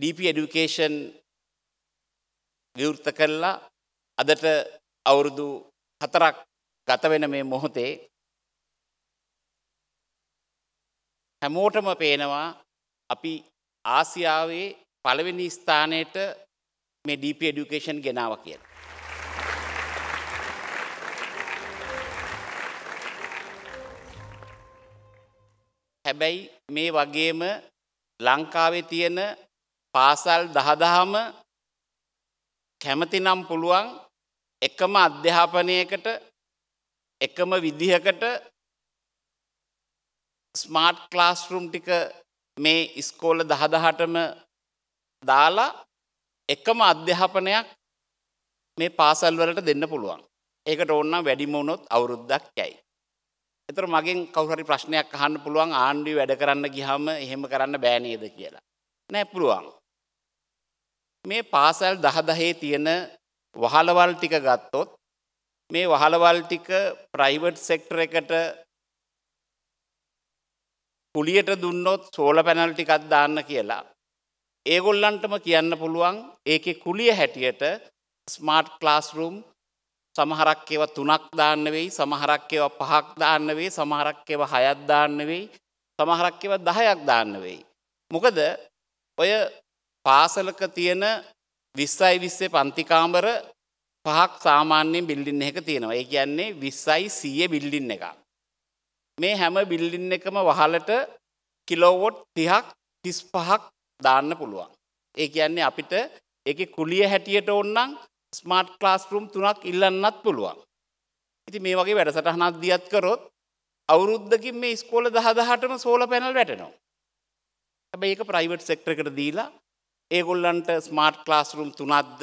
ඩීප එඩුකේෂන් විවෘත කරලා අදට අවුරුදු හතරක් ගතවෙන මේ මොහොතේ හැමෝටම පේනවා අපි ආසියාවේ පළවෙනි ස්ථානයට මේ ඩීප එඩුකේෂන් ගෙනාව කියන. හැබැයි මේ වගේම ලංකාවේ තියෙන පාසල් දහදහම කැමතිනම් පුළුවන් එකම අධ්‍යාපනයකට එකම විදිහකට ස්මාර්ට් ක්ලාස්රුම් ටික මේ ඉස්කෝල දහදහටම දාලා එකම අධ්‍යාපනයක් මේ පාසල් වලට දෙන්න පුළුවන්. ඒකට ඕන්නම් වැඩිම වුණොත් අවුරුද්දක් යයි. ඒතර මගෙන් කවුරු හරි ප්‍රශ්නයක් අහන්න පුළුවන් ආණ්ඩුවේ වැඩ කරන්න ගියාම එහෙම කරන්න බෑ නේද කියලා. නෑ පුළුවන්. මේ පාසල් දහදහේ තියෙන වහලවල් ටික ගත්තොත් මේ වහලවල් ටික ප්‍රයිවට් සෙක්ටර් එකට කුලියට දුන්නොත් සෝල පැනල් ටිකක් දාන්න කියලා. ඒගොල්ලන්ටම කියන්න පුළුවන් ඒකෙ කුලිය හැටියට ස්මාර්ට් ක්ලාස්රූම් සමහරක් ඒව තුනක් දාන්න වෙයි සමහරක් ඒව පහක් දාන්න වෙයි සමහරක් ඒව හයක් දාන්න වෙයි සමහරක් ඒව 10ක් දාන්න වෙයි. මොකද ඔය පාසලක තියෙන විස්සයි විස්සේ පන්තිකාම්බර පහක් සාමාන්‍යයෙන් බිල්ඩින් එක තියෙනවා. ඒ කියන්නේ විස්සයි සීය බිල්ඩින් එක. මේ හැම බිල්ඩින් එකම වහලට කිලෝවොට් තිහක් තිස් පහක් දාන්න පුළුවන්. ඒ කියන්නේ අපිට එක කුලිය හැටියට ඔන්නම් ස්මාර්ට් ක්ලාස්රුම් තුනක් ඉල්ලන්නත් පුළුවන්. ඉති මේ වගේ වැඩසටහනක් දියත් කරොත් අවුරුද්ධකින් මේ ස්කෝල දහදහටම සෝල පැනල් වැටනවා. හැබ ඒක ප්‍රයිවට් සෙක්ට්‍රකට දීලා ඒගොල්ලන්ට ස්මාර්ට් ලාස්රුම් තුනක්ද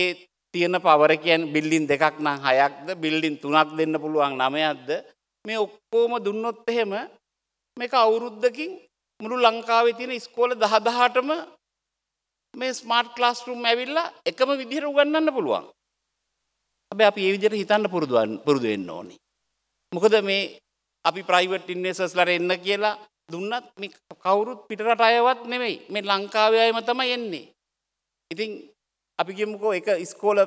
ඒ තියෙන පවරකයන් බිල්ලින් දෙකක් නම් හයක්ද බිල්ලින් තුනක් දෙන්න පුළුවන් නමයක්ද මේ ඔක්කෝම දුන්නොත් එහෙම මේක අවුරුද්ධකින් මුළු ලංකාවේ තියෙන ස්කෝල දහදහටම මේ ස්මාර්ට් ලාස්රුම් ඇවිල්ලා එකම විදිහර උගන්නන්න පුළුවන් හැබැ අපි ඒ විදිහට හිතන්න පුරුදුවන් පුරුදු වෙන්න ඕනි මොකද මේ අපි ප්‍රයිවට් ඉන්වෙස්ටර්ස්ලා එන්න කියලා දුන්නත් කවුරුත් පිටරට අයවත් නෙවෙයි මේ ලංකාව අයම තම එන්නේ. ඉතින් අපි කියමුකෝ එක ඉස්කෝල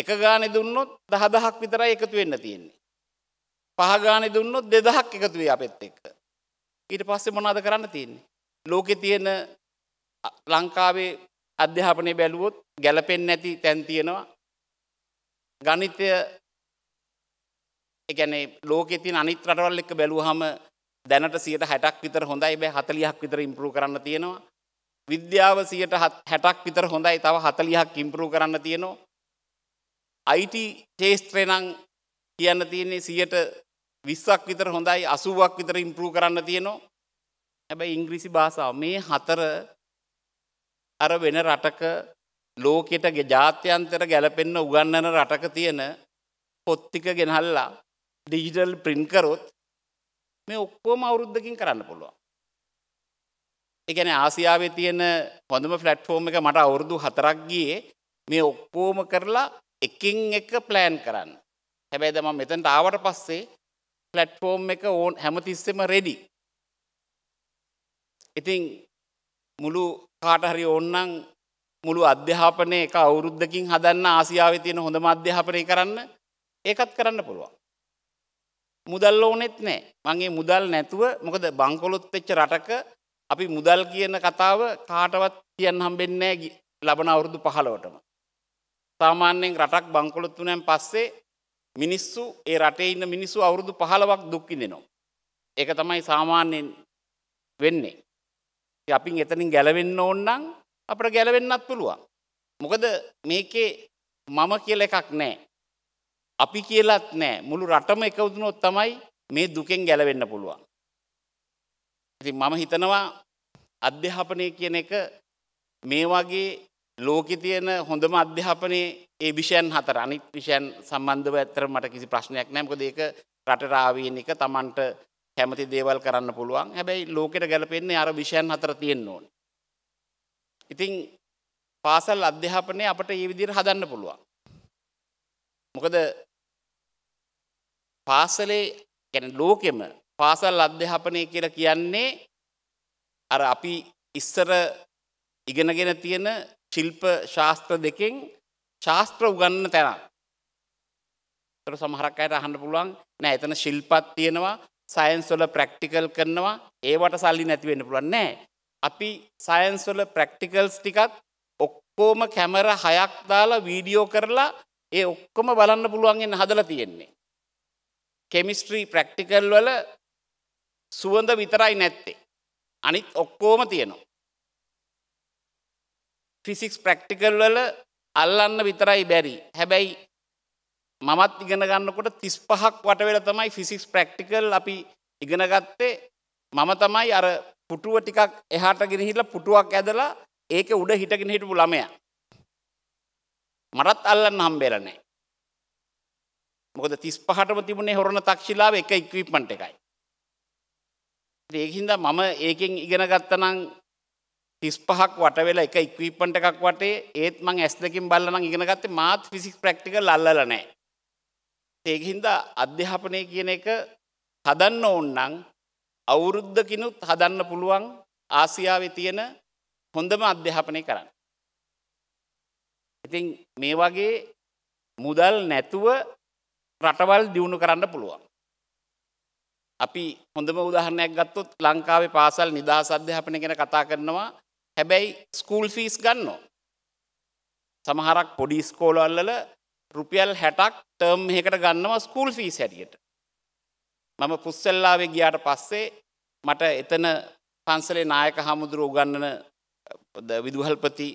එක ගානෙ දුන්නොත් දහදහක් විතරයි එකතු වෙන්න තියෙන්නේ. පහ ගානෙ දුන්නොත් දෙදහක් එකතු වෙයි අපෙත් එක්ක. ඊට පස්සේ මොනවද කරන්න තියෙන්නේ? ලෝකේ තියෙන ලංකාවේ අධ්‍යාපනය බැලුවොත් ගැලපෙන්නේ නැති තැන් තියෙනවා. ගණිතය ඒ කියන්නේ ලෝකේ තියෙන අනිත් රටවල් එක්ක බැලුවහම දැනට සියට හැටක් විතර හොඳයි බෑ හතලියක් විතර ඉම්පරු කරන්න තියෙනවා. විද්‍යාව සියට හැටක් විතර හොඳයි තව හතලියක් ඉම්පරු කරන්න තියෙනවා. අයිට චේස්ත්‍රනං කියන්න තියන්නේ සියට විස්සක් විතර හොඳයි අසුවක් විතර ඉම්පරු කරන්න තියෙනවා. හැබැයි ඉංග්‍රීසි භාසාාව මේ හතර අර වෙන රටක ලෝකෙට ජාත්‍යන්තර ගැලපෙන්න උගන්නන රටක තියෙන පොත්තික ගෙනහල්ලා ඩිජිටල් ප්‍රින්කරොත් මේ ඔක්කෝම අවුරුද්ධකින් කරන්න පුළුවන්. එකන ආසියාවේ තියෙන හොඳම ෆලට්ෆෝර්ම් එක මට අවුරුදු හතරක් ගියේ මේ ඔක්කෝම කරලා එකින් එක ප්ලෑන් කරන්න. හැබැයි දම මෙතැන්ට ආවට පස්සේ ෆලට්ෆෝර්ම් එක ඕන් හැමතිස්සෙම රෙඩි. ඉතිං මුළු කාටහරි ඕන්නන් මුළු අධ්‍යාපනය එක අවුරුද්ධකින් හදන්න ආසියාව තියෙන හොඳ අධ්‍යාපනය කරන්න ඒකත් කරන්න පුළුවන්. මුදල් ඕනෙත් නෑ මගේ මුදල් නැතුව මොකද බංකොලොත් වෙච්ච රටක අපි මුදල් කියන කතාව කාටවත් කියන්න හම්බෙන්නේ නෑ ලබන අවුරුදු 15ටම සාමාන්‍යයෙන් රටක් බංකොලොත් වුණාන් පස්සේ මිනිස්සු ඒ රටේ ඉන්න මිනිස්සු අවුරුදු 15ක් දුක් විඳිනවා ඒක තමයි සාමාන්‍යයෙන් වෙන්නේ ඉතින් අපි එතනින් ගැලවෙන්න ඕන නම් අපිට ගැලවෙන්නත් පුළුවන් මොකද මේකේ මම කියලා එකක් නැහැ අපි කියලත් නෑ මුළු රටම එකවතුනොත් තමයි මේ දුකෙන් ගැලවෙන්න පුළුවන්. ඉතින් මම හිතනවා අධ්‍යාපනය කියන එක මේ වගේ ලෝකෙ තියෙන හොඳම අධ්‍යාපනයේ ඒ විෂයන් හතර අනිත් විෂයන් සම්බන්ධව ඇත්තට මට කිසි ප්‍රශ්නයක් නැහැ මොකද ඒක රටට ආවීන එක Tamanට කැමති දේවල් කරන්න පුළුවන්. හැබැයි ලෝකෙට ගැලපෙන්නේ අර විෂයන් හතර තියෙන්න ඕනේ. ඉතින් පාසල් අධ්‍යාපනය අපට ඒ විදිහට හදන්න පුළුවන්. මොකද පාසලේ ගැන ලෝකෙම පාසල් අධ්‍යාපනය කියලා කියන්නේ අර අපි ඉස්සර ඉගෙනගෙන තියෙන ශිල්ප ශාස්ත්‍ර දෙකෙන් ශාස්ත්‍ර උගන්න තැනක්. තොර සමහරක් අයට අහන්න පුළුවන් නෑ එතන ශිල්පත් තියෙනවා සයන්ස්වල ප්‍රක්ටිකල් කරනවා ඒවට සල්ලි නැතිවෙන්න පුළුවන් නෑ. අපි සයන්ස්වල ප්‍රක්ටිකල්ස් ටිකත් ඔක්කෝම කැමර හයක් දාලා වීඩියෝ කරලා ඒ ඔක්කොම බලන්න පුළුවන්ගන්න හදල තියෙන්නේ. කෙමිස්ට්‍රී ප්‍රක්ටිකල් වල සුවඳ විතරයි නැත්තේ. අනිත් ඔක්කෝම තියෙනවා. ෆිසික්ස් ප්‍රක්ටිකල් වල අල්ලන්න විතරයි බැරි හැබැයි මමත් ඉගෙන ගන්නකොට තිස් පහක් වටවෙල තමයි ෆිසික්ස් ප්‍රක්ටිකල් අපි ඉගෙනගත්තේ මම තමයි අර පුටුව ටිකක් එහාට ගිරිහිල්ල පුටුවක් ඇදලා ඒක උඩ හිටගෙන හිටපු ළමයා මටත් අල්ලන්න හම්බෙලා නැහැ. මොකද 35ටම තිබුණේ හොරණ තක්ෂිලාව එක ඉක්විප්මන්ට් එකයි. ඒකින්ද මම ඒකෙන් ඉගෙන ගත්තනම් 35ක් වට වෙලා එක ඉක්විප්මන්ට් එකක් වටේ ඒත් මං S2කින් බලලා නම් ඉගෙන ගත්තේ math physics practical අල්ලලා නැහැ. ඒකින්ද අධ්‍යාපනය කියන එක හදන්න ඕන නම් අවුරුද්දකිනුත් හදන්න පුළුවන් ආසියාවේ තියෙන හොඳම අධ්‍යාපනය කරන්න. ඉතින් මේ වගේ මුදල් නැතුව රටවල් දියුණු කරන්න පුළුවන්. අපි හොඳම උදාහරණයක් ගත්තොත් ලංකාවේ පාසල් නිදහස් අධ්‍යාපනය ගැන කතා කරනවා හැබැයි ස්කූල් ෆීස් ගන්නවා. සමහරක් පොඩි ස්කෝලල්ල රුපියල් හැටක් ටර්ම් එකට ගන්නවා ස්කූල් ෆීස් හැටියට. මම පුස්සල්ලාවේ ගියාට පස්සේ මට එතන පන්සලේ නායක හාමුදුරුව උගන්නන විදුහල්පති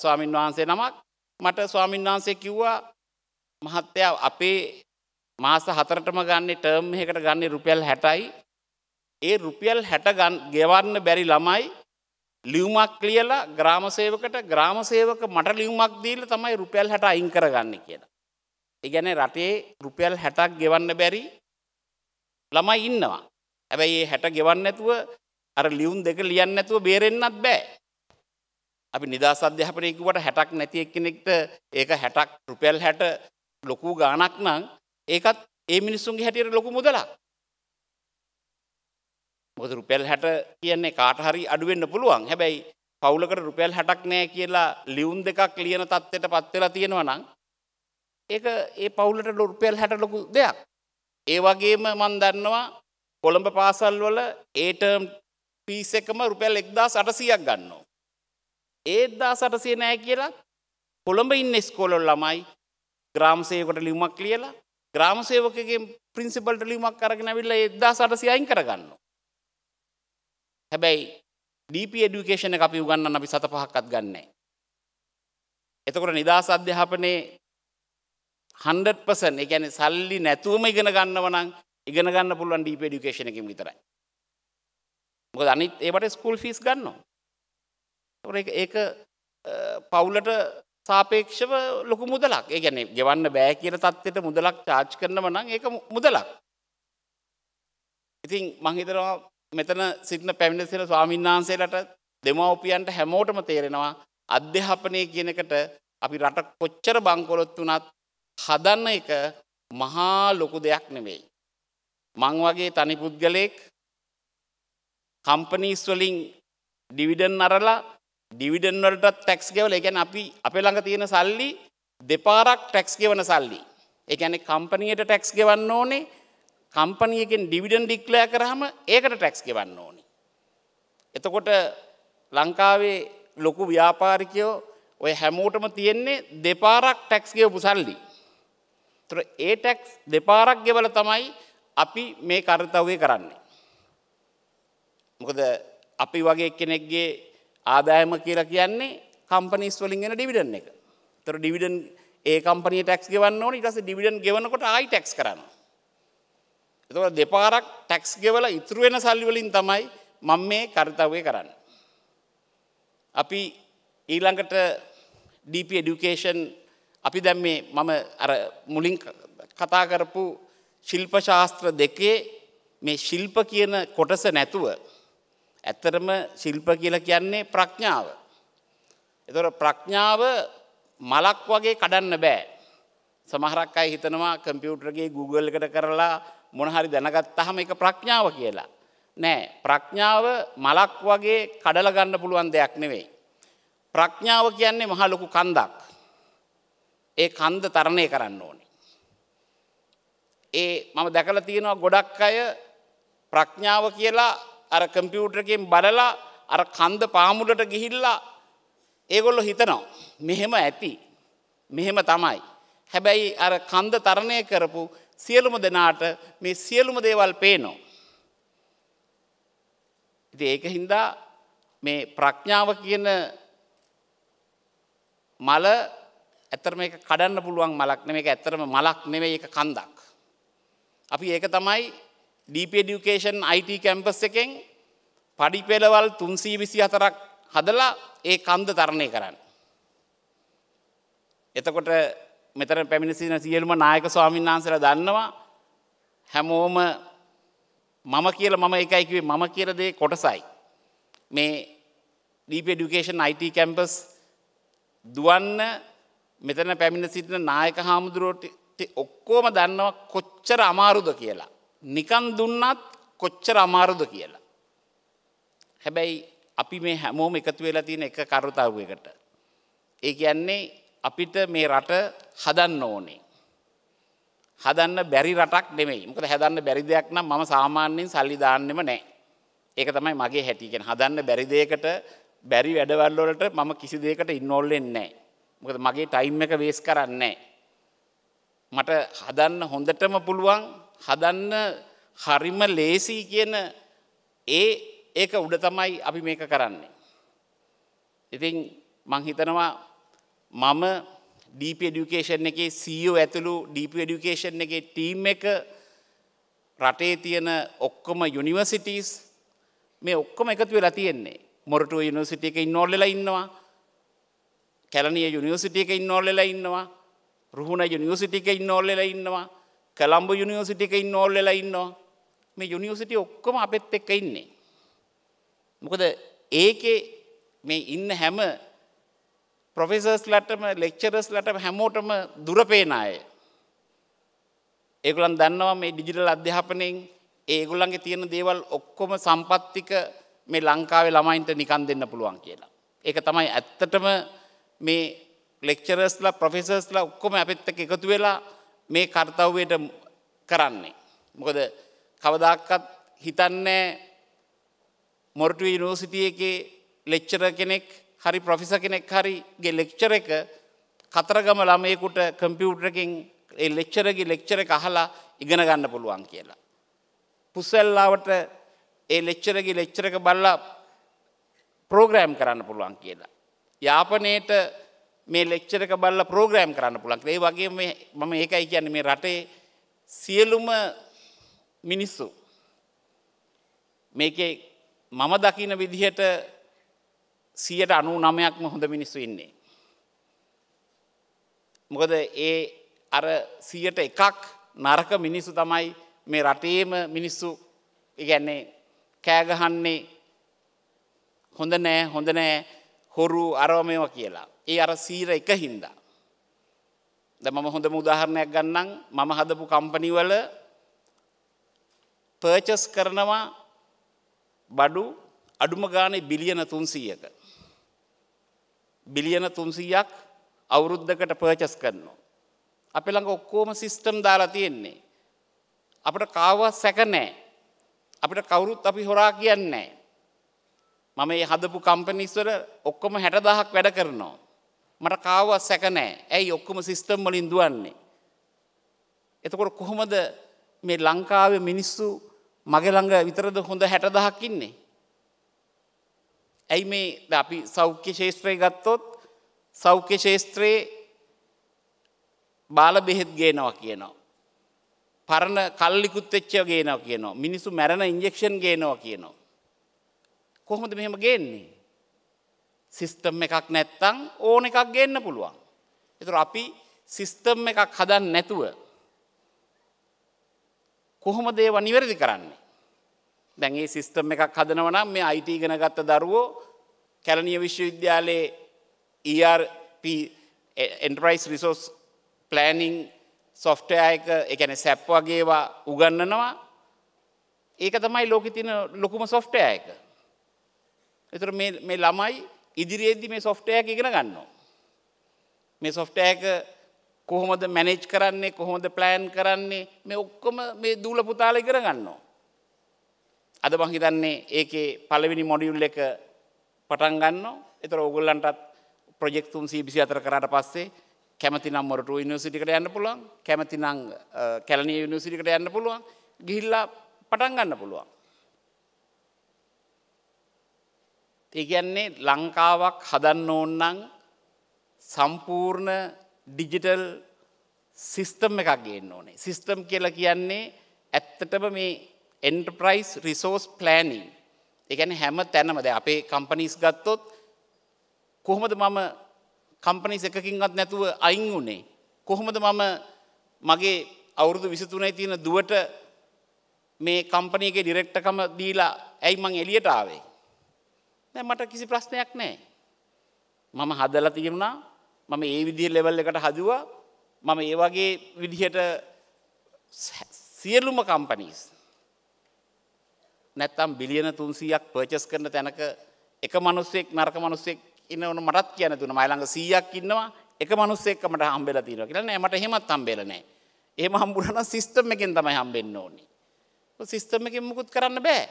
ස්වාමින් වහන්සේ නමක් මට ස්වාමීන් වහන්සේ කිව්වා මහත්තයා අපේ මාස හතරටම ගන්නේ ටර්ම් එකට ගන්නේ රුපියල් හැටයි ඒ රුපියල් හැට ගෙවන්න බැරි ළමයි ලියුමක් ලියලා ග්‍රාමසේවකට ග්‍රාමසේවක මට ලියුමක් දීල තමයි රුපියල් හැට අයින් කරගන්න කියලා. ඒගැන රටේ රුපියල් හැටක් ගෙවන්න බැරි ළමයි ඉන්නවා. හැබැයි ඒ හැට ගෙවන්න ඇතුව අර ලියුම් දෙක ලියන්න ඇතුව බේරෙන්න්නත් බෑ අපි නිදහස් අධ්‍යාපනය කිව්වට 60ක් නැති එක්කෙනෙක්ට ඒක 60ක් රුපියල් 60 ලොකු ගාණක් නම් ඒකත් ඒ මිනිස්සුන්ගේ හැටියට ලොකු මුදලක්. මොකද රුපියල් 60 කියන්නේ කාට හරි අඩු වෙන්න පුළුවන්. හැබැයි පවුලකට රුපියල් 60ක් නැහැ කියලා ලියුම් දෙකක් ලියන තත්ත්වයට පත් වෙලා තියෙනවා නම් ඒක ඒ පවුලට රුපියල් 60 ලොකු දෙයක්. ඒ වගේම මම දන්නවා කොළඹ පාසල් වල ඒ ටර්ම් ෆීස් එකම රුපියල් 1800ක් ගන්නවා. ඒත්දා සටසේ නෑ කියලා කොළඹ ඉන්න ස්කෝලොල් ළමයි ග්‍රාමසයකොට ලියුමක් ලියලා ග්‍රාමසේවකගේ පින්සිපල්ට ලියුමක් කරගෙනවිල්ල එදදා සටසි අයින් කරගන්න. හැබැයි ඩීප ඩිකේෂන අපි උගන්න අපි සත පහක්කත් ගන්නේ. එතකොට නිදා සධ්‍යාපනයේ හන්ඩපසන් එකැන සල්ලි නැතුවම ඉගෙන ගන්නවනම් ඉගෙන ගන්න පුළුවන් ඩීප ඩිකේෂනකින් විතරයි. මොක අනිත් ඒට ස්කූල් ෆිස් ගන්නවා. ඒක පවුලට සාපේක්ෂව ලොකු මුදලක් ඒ ගැන ගෙවන්න බෑ කියන තත්ත්වයට මුදලක් චාච් කරනව නම් ඒක මුදලක්. ඉතින් මංහිතරවා මෙතන සිටින පැමිණිසිල ස්වාමින්නාන්සේලට දෙමවපියන්ට හැමෝටම තේරෙනවා අධ්‍යාපනය කියනකට අපි රට කොච්චර බංකොලොත් වනත් හදන්න එක මහා ලොකු දෙයක් නෙවෙයි. මං වගේ තනි පුද්ගලයෙක් කම්පනීස්වලින් ඩිවිඩන් අරලා ඩිවිඩන්වලටත් ටැක්ස් ගෙවල එකැන අපි අප ළඟ තියෙන සල්ලි දෙපාරක් ටැක්ස් ගෙවන සල්ලි. එකැනෙ කම්පනියට ටැක්ස් ගෙවන්න ඕනේ කම්පනියකෙන් ඩිවිඩන් ඩික්ලය කරහම ඒකට ටැක්ස් ගෙවන්න ඕනි. එතකොට ලංකාවේ ලොකු ව්‍යාපාරිකයෝ ඔය හැමෝටම තියෙන්නේ දෙපාරක් ටැක්ස් ගෙව පුසල්ලි. තුර ඒ ටැක්ස් දෙපාරක් ගෙවල තමයි අපි මේ කර්තවය කරන්නේ. මොකද අපි වගේ කෙනෙක්ගේ ආදායම කියලා කියන්නේ කම්පනිස් වලින් එන ඩිවිඩන් එක. ඒතර ඩිවිඩන් ඒ කම්පනිය ටැක්ස් ගෙවන්න ඕනේ ඊට පස්සේ ඩිවිඩන් ගෙවනකොට ආයි ටැක්ස් කරනවා. එතකොට දෙපාරක් ටැක්ස් ගෙවලා ඉතුරු වෙන සල්ලි වලින් තමයි මම මේ කාර්යය කරන්නේ. අපි ඊළඟට DP education අපි දැන් මේ මම අර මුලින් කතා කරපු ශිල්ප ශාස්ත්‍ර දෙකේ මේ ශිල්ප කියන කොටස නැතුව ඇත්තරම ශිල්ප කියලා කියන්නේ ප්‍රඥාව. එතකොට ප්‍රඥාව මලක් වගේ කඩන්න බෑ. සමහරක් අය හිතනවා කම්පියුටර් එකේ Google එකට කරලා මොන හරි දැනගත්තාම ඒක ප්‍රඥාව කියලා. නෑ ප්‍රඥාව මලක් වගේ කඩලා ගන්න පුළුවන් දෙයක් නෙවෙයි. ප්‍රඥාව කියන්නේ මහ ලොකු කන්දක්. ඒ කන්ද තරණය කරන්න ඕනේ. ඒ මම දැකලා තියෙනවා ගොඩක් අය ප්‍රඥාව කියලා අර කම්පියුටරකින් බලලා අර කන්ද පාමුලට ගිහිල්ලා ඒගොල්ලො හිතනවා. මෙහෙම ඇති. මෙහෙම තමයි. හැබැයි අර කන්ද තරණය කරපු සියලුම දෙනාට මේ සියලුම දේවල් පේනෝ. ඉති ඒක හින්දා මේ ප්‍රඥාව කියන මල ඇතර මේ කඩන්න පුළුවන් මලක් නෙ මේ ඇත්තරම මලක් නෙවෙයි එක කන්දක්. අපි ඒක තමයි ඩීප ඩියුකේෂන් IT කැම්පස් එකෙන් පඩිපෙළවල් තුන්සී විසි හතරක් හදලා ඒ කන්ද තරණය කරන්න. එතකොට මෙතර පැමිණිසින සියල්ම නායක ස්වාමීන් වහන්සර දන්නවා හැමෝම මම කියල මම එකයිකිවේ මම කියලදේ කොටසයි. මේ ඩීප ඩියුකේෂන් IT කැම්පස් දුවන්න මෙතන පැමිණ සිටින නායක හාමුදුරුවට ඔක්කෝම දන්නවා කොච්චර අමාරුද කියලා. නිකන් දුන්නත් කොච්චර අමාරුද කියලා. හැබැයි අපි මේ හැමෝම එකතු වෙලා තියෙන එක කරුතාවයකට. ඒ කියන්නේ අපිට මේ රට හදන්න ඕනේ. හදන්න බැරි රටක් නෙමෙයි. මොකද හදන්න බැරි දෙයක් නම් මම සාමාන්‍යයෙන් සල්ලි දාන්නෙම නැහැ. ඒක තමයි මගේ හැටි. කියන්නේ හදන්න බැරි දෙයකට බැරි වැඩවල වලට මම කිසි දෙයකට ඉන්වෝල් වෙන්නේ නැහැ. මොකද මගේ ටයිම් එක වේස් කරන්නේ නැහැ. මට හදන්න හොඳටම පුළුවන් හදන්න හරිම ලේසි කියන ඒ ඒක උඩ තමයි අපි මේක කරන්නේ. ඉතින් මං හිතනවා මම ඩීප ඩියුකේෂන් එකේ සීෝ e ඇතුළු ඩීප ඩියුකේෂන් එකේ ටීම් එක රටේ තියෙන ඔක්කොම යුනිවර්සිටස් මේ ඔක්කොම එකතු වෙලා තියෙන්නේ මොරටුව යුනිවර්සිට එක ඉන්නෝල්ලලා ඉන්නවා කැලනිය යුනිවර්සිට එක ඉන්නෝල්ලලා ඉන්නවා රුහුණ යුනිවර්සිට එක ඉන්නෝල්ලලා ඉන්නවා කළම්ඹ යුනිවසිටි එක ඉන්න ඕල් වෙලා ඉන්නවා මේ යුනිවසිටි ඔක්කොම අපෙත් එක්ක ඉන්නේ. මොකද ඒකේ මේ ඉන්න හැම ප්‍රොෆෙසර්ස් ලටම ලෙක්චරස් ලට හැමෝටම දුරපේන අය. ඒගුලන් දන්නවා මේ ඩිජිටල් අධ්‍යාපනයෙන් ඒගුලන්ගේ තියෙන දේවල් ඔක්කොම සම්පත්තික මේ ලංකාවේ ළමයින්ට නිකන් දෙන්න පුළුවන් කියලා. ඒක තමයි ඇත්තටම මේ ලෙක්චරස්ලා ප්‍රොෆෙසර්ස්ලා ඔක්කොම අපිත් එක්ක එකතු වෙලා මේ කර්තව්වයට කරන්නේ. මොකද කවදක්කත් හිතන්නෑ මොරටුව යුනිවර්සිටිය එක ලෙච්චර කෙනෙක් හරි ප්‍රොෆිස කෙනෙක් හරිගේ ලෙක්චර එක කතරගම ළමයකුට කම්පියුටරකින් ලෙක්චරගේ ලෙක්චර කහලා ඉගෙන ගන්න පුළුවන් කියලා. පුස්සල්ලාවට ඒ ලෙච්චරගේ ලෙච්චරක බල්ලා ප්‍රෝග්‍රෑම් කරන්න පුළුවන් කියලා. යාපනයට මේ ලෙක්චරක බල්ල ප්‍රෝග්‍රෑම් කරන්න පුළක් ඒ වගේ මම ඒකයි කියන්න මේ රටේ සියලුම මිනිස්සු. මේකේ මම දකින විදිහට සියට අනු නමයක්ම හොඳ මිනිස්සු ඉන්නේ. මොකද ඒ අර සියට එකක් නරක මිනිස්සු තමයි මේ රටේම මිනිස්සු ඉගැන්නේ කෑගහන්නේ හොඳ නෑ හොඳ නෑ හොරු අරවමයව කියලා. ඒ අර සීර එක හින්දා. ද මම හොඳ මුදාහරණයක් ගන්නම් මම හදපු කම්පනිවල පර්චස් කරනවා බඩු අඩුම ගානේ බිලියන තුන්සීයක. බිලියන තුන්සීයක් අවුරුද්ධකට පර්චස් කරනවා. අප ළඟ ඔක්කෝම සිිස්ටම් දාලා තියෙන්නේ. අපට කාවත් සැකනෑ. අපට කවුරුත් අපි හොරා කියන්නේ. මම ඒ හදපු කම්පනිස්වර ඔක්කොම හැටදහක් වැඩ කරනවා. මට කාවත් සැකනෑ ඇයි ඔක්කොම සිිස්ටම් වලින් දුවන්නේ. එතකොට කොහොමද මේ ලංකාව මිනිස්සු මගළඟ විතරද හොඳ හැටදහක් ඉන්නේ. ඇයි මේ අපි සෞඛ්‍ය ශේත්‍රය ගත්තොත් සෞඛ්‍ය ශේත්‍රයේ බාල බෙහෙත් ගේනවා කියනවා. පරණ කල්ලිකුත්තච්චය ගේනව කියනවා මිනිසු මැරණ ඉන්ජෙක්ෂන් ගේනවා කියනවා. කොහොමද මෙහෙම ගේන්නේ. සිිස්ටම් එකක් නැත්තං ඕන එකක් ගන්න පුළුවන්. එතුර අපි සිිස්ටම් එකක් හදන් නැතුව. කොහොම දේව නිවැරදි කරන්නේ. දැන්ඒ සිිස්ටම් එකක් හදනවනම් මේ අයිට ඉගෙන ගත්ත දරුවෝ කැලනිය විශ්වවිද්‍යාලයේ ERP එන්ටරයිස් රිසෝස් පලෑනිං සොෆ්ටයක එකන සැප් වගේවා උගන්නනවා ඒක තමයි ලෝකෙ තින ලොකුම සොෆ්ටයක. එතුර මේ ළමයි ඉදිරියේදදි මේ සොෆ්ටයක ඉගෙන ගන්නවා. මේ සොෆ්ටයක කොහොමද මැනෙජ් කරන්නේ කොහොමද ප්ලෑන් කරන්නේ මේ ඔක්කොම මේ දූල පුතාල ඉගෙන ගන්නවා. අද මහිතන්නේ ඒකේ පළවෙනි මොඩියුල් එක පටන් ගන්නවා එතර ඔගොල්ලන්ටත් ප්‍රජෙක් තුන් සීබිසි අතර කරට පස්සේ කැමතිනම් මොරටු ඉනිසිටිකට යන්න පුළුවන් කැමතිනං කැලනී ඉනිසිටිකට යන්න පුළුවන් ගිහිල්ලා පටන් ගන්න පුළුවන්. ඒ කියන්නේ ලංකාවක් හදන්න ඕන්නම් සම්පූර්ණ ඩිජිටල් සිිස්ටම් එකක් ගේන්න ඕනේ. සිිස්ටම් කියලා කියන්නේ ඇත්තටම මේ එන්ටප්‍රයිස් රිසෝස් ප්ලෑනිින් එකන හැම තැනමද අපේ කම්පනිස් ගත්තොත් කොහොමද මම කම්පනිස් එකකින්වත් නැතුව අයින් වුණේ. කොහොමද මම මගේ අවුරුදු විසිතුනයි තියෙන දුවට මේ කම්පනයගේ ඩිරෙක්ටකම දීලා ඇයි මං එලියටාවේ. දැන් මට කිසි ප්‍රශ්නයක් නැහැ. මම හදලා තිබුණා. මම ඒ විදිහේ ලෙවල් එකට හදුවා. මම ඒ වගේ විදිහට සියලුම කම්පනීස් නැත්තම් බිලියන 300ක් පර්චේස් කරන තැනක එක මිනිස්සෙක් නරක මිනිස්සෙක් ඉන්නවන මටත් කියන තුන මයි ළඟ 100ක් ඉන්නවා එක මිනිස්සෙක් මට හම්බෙලා තියෙනවා කියලා නෑ මට එහෙමත් හම්බෙලා නෑ එහෙම හම්බුණා නම් සිස්ටම් එකෙන් තමයි හම්බෙන්න ඕනේ සිස්ටම් එකෙන් මුකුත් කරන්න බෑ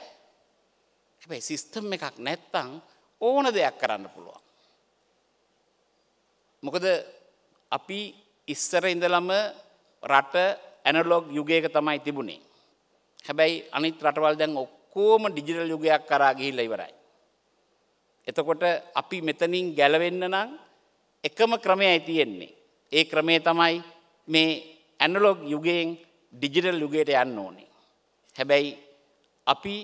හැබැයි සිස්ටම් එකක් නැත්තං ඕන දෙයක් කරන්න පුළුවන්. මොකද අපි ඉස්සර ඉඳලම රට ඇනලොග් යුගයක තමයි තිබුණේ. හැබැයි අනිත් රටවල් දැන් ඔක්කෝම ඩිජිටල් යුගයක් කරා ගිහිල්ලා ඉවරයි. එතකොට අපි මෙතනින් ගැලවෙන්න නම් එකම ක්‍රමයයි තියෙන්නේ. ඒ ක්‍රමය තමයි මේ ඇනලොග් යුගයෙන් ඩිජිටල් යුගයට යන්න ඕනේ. හැබැයි අපි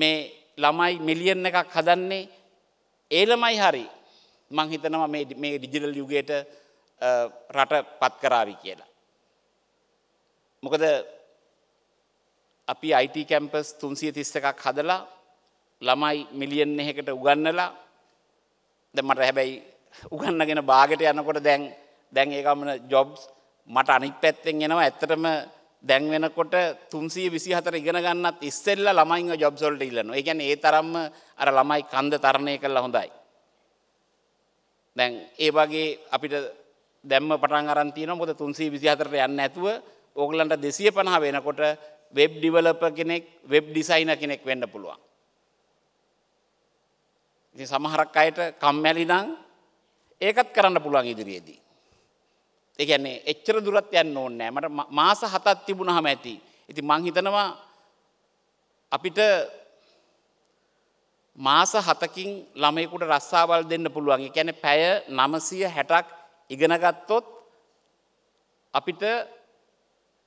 මේ ළමයි මිලියන් එකක් හදන්නේ ඒළමයි හරි මං හිතනවා මේ ඩිජිටල් යුගයට රට පත් කරාවි කියලා. මොකද අපි අයිට කැම්පස් තුන්සිය තිස්ස එකක් හදලා ළමයි මිලියන් එහෙකට උගන්නලා ද මට හැබැයි උගන්නගෙන බාගට යනකොට දැන් දැන් ඒකමන ජොබ්ස් මට අනික් පැත්තෙන් එනවා ඇත්තටම දැන් වෙනකොට තුන්සිය විසි හතර ඉගෙන ගන්නත් ඉස්සෙල්ල ළමයින් ජොබ්සොල්ට ඉල්ලන එකැන ඒ තරම්ම අර ළමයි කන්ද තරණය කරලා හොඳයි. දැන් ඒ වගේ අපිට දැම්ම පටන් අරන්තියන මොද තුන්සේ විසි හතරට යන්න ඇතුව ඕගලන්ට දෙසිය පණහ වෙනකොට වෙබ් ඩිවලප කෙනෙක් වෙබ් ඩිසයින කෙනෙක් වෙන්න පුළුවන්. සමහරක් අයට කම්මැලි නං ඒකත් කරන්න පුළුවන් ඉදිරියේදී. ඒගැන්නේ එච්චර දුරත් යන්න ඕන්නෑ මට මාස හතත් තිබුණහම ඇති. ඉති මංහිතනවා අපිට මාස හතකින් ළමයකුට රස්සාවල් දෙන්න පුළුවන් එකැන පැය නමසය හැටක් ඉගෙනගත්තොත් අපිට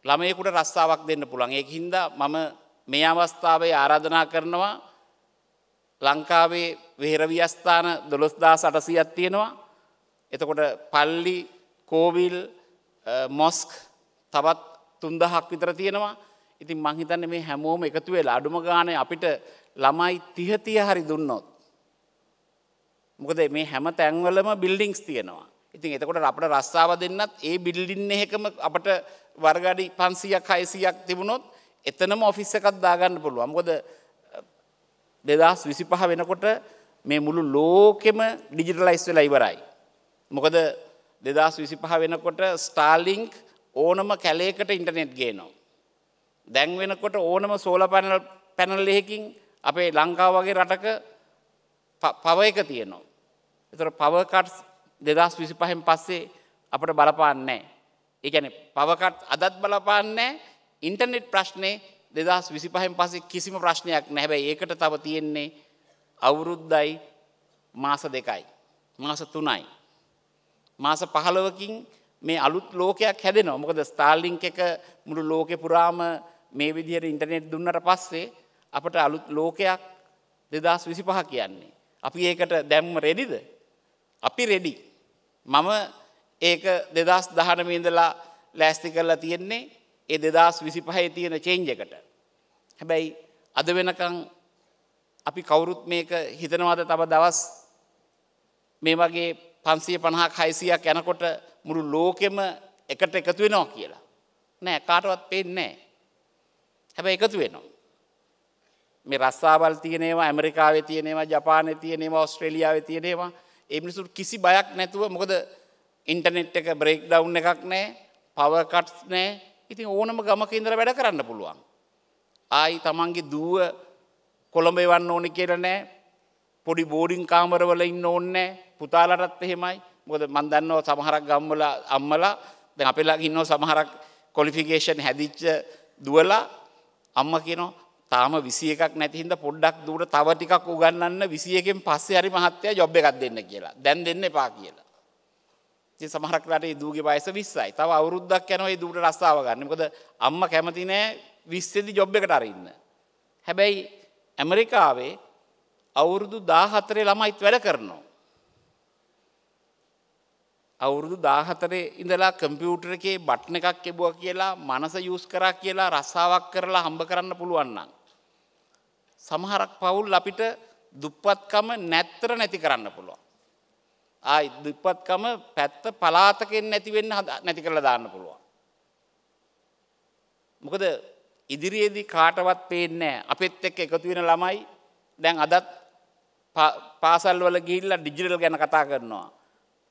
ළමයකුට රස්සාවක් දෙන්න පුළන් ඒ හින්ද මම මේ අවස්ථාවේ ආරාධනා කරනවා ලංකාවේ වේරවියස්ථාන දොළොස්දා සටසියක් තියෙනවා එතකොට පල්ලි කෝවිල් මොස්ක් තවත් තුන්දහක් විතර තියෙනවා ඉතින් මංහිතන්න මේ හැමෝම එකතු වෙලා අඩුම ගානය අපිට ළමයි තිහතිය හරි දුන්නොත්. මොකද මේ හැම තැන්වලම බිල්ඩිංස් තියෙනවා. ඉතින් එතකොට අපට රස්සාාව දෙන්නත් ඒ බිල්ඩින්න එහෙකම අපට වර්ගඩි පන්සියක් හයිසියක් තිබුණොත් එතනම ඔෆිස්ස එකත් දාගන්න පුළුවන් ගොද දෙදස් විසි පහ වෙනකොට මේ මුළු ලෝකෙම ඩිජිටලයිස් වෙලා ඉවරයි. මොකද දෙදස් විසිපහ වෙනකොට ස්ටාලිංක් ඕනම කැලේකට ඉන්ටනෙට් ගේනවා. දැන් වෙනකොට ඕනම සෝල පැනල් පැනල්ලෙකින් අපේ ලංකාව වගේ රටක පව එක තියනවා. එතර පවකට් දෙදස් විසි පහෙන් පස්සේ අපට බලපාන්නෑ. ඒගැන පවකට් අදත් බලපාන්නෑ ඉන්ටර්නෙට් ප්‍රශ්නය දෙදස් විසි පහෙන් පසේ කිසිම ප්‍රශ්නයක් නැහැබැ ඒකට තව තියෙන්නේ අවුරුද්දයි මාස දෙකයි. මාස තුනයි. මාස පහළොවකින් මේ අලුත් ලෝකයක් හැදෙනවා මොකද ස්ථාල්ලිංක එක මුළු ලෝකෙ පුරාම මේ විදිහයට ඉන්ටනෙට් දුන්නට පස්සේ අපට අලුත් ලෝකයක් දෙදස් විසි පහ කියන්නේ. අපි ඒකට දැම්ම රෙඩිද. අපි රෙඩි. මම ඒක දෙදස් දහනමින්දලා ලෑස්ති කරලා තියෙන්නේ ඒ දෙදස් විසි පහය තියෙන චේන්ජකට. හැබැයි අද වෙනකං අපි කවුරුත් මේක හිතනවාද තම දවස් මේ වගේ පන්සිය පණහා කයිසියක් යනකොට මුළු ලෝකෙම එකට එකතු වෙනවා කියලා. නෑ කාටවත් පෙන්නෑ. හැබ එකතු වෙනවා. මේ රස්සාවල් තියනවා ඇමරිකාව තියනවා ජපාන තියනවා ඔස්ට්‍රලියාව තියනවා එමිනිසුට කිසි බයක් නැතුව මොකද ඉන්ටනෙට් එක බ්‍රේක් ඩව් එකක් නෑ පවකට්ස් නෑ ඉතින් ඕනම ගමක ඉදර වැඩ කරන්න පුළුවන්. ආයි තමන්ගේ දුව කොළඹ වන්න ඕනි කියල නෑ පොඩි බෝඩිං කාමරවල ඉන්න ඕන්නෑ පුතාලටත් එහෙමයි මොද මන්දන්නව සමහරක් ගම්මල අම්මලා දැන් අපෙලා ඉන්න සමහරක් කොලිෆිකේෂන් හැදිච්ච දුවලා අම්ම කියනවා තාම විසි එකක් නැතිහින්ද පොඩ්ඩක් දුර තව ටිකක් උගන්නන්න විසියකෙන් පස්සේ හරි මහත්තය ජොබ් එකක් දෙන්න කියලා දැන් දෙන්න එපා කියලා. ඉතින් සමහරක් රටේ දූගේ වයස 20යි. තව අවුරුද්දක් යනවා ඒ දූට රස්සාව ගන්න. මොකද අම්මා කැමති නෑ 20 දී ජොබ් එකට අරින්න. හැබැයි ඇමරිකාවේ අවුරුදු දාහතරේ ළමයිත් වැඩ කරනවා. අවුරුදු දාහතරේ ඉඳලා කම්පියුටර එකේ බට්න එකක් එබුව කියලා මනස යුස් කරා කියලා රස්සාාවක් කරලා හම්බ කරන්න පුළුවන්නම්. සමහරක් පවුල් අපිට දුප්පත්කම නැත්තර නැති කරන්න පුළුවන්. ආයි දුප්පත්කම පැත්ත පලාතකෙන් නැතිවෙන්න නැති කරලා දාන්න පුළුවන්. මොකද ඉදිරියේදී කාටවත් පේන්නේ අපෙත් එක්ක එකතු වෙන ළමයි දැන් අදත් පාසල්වල ගිල්ල ඩිජිටල් ගැන කතා කරනවා.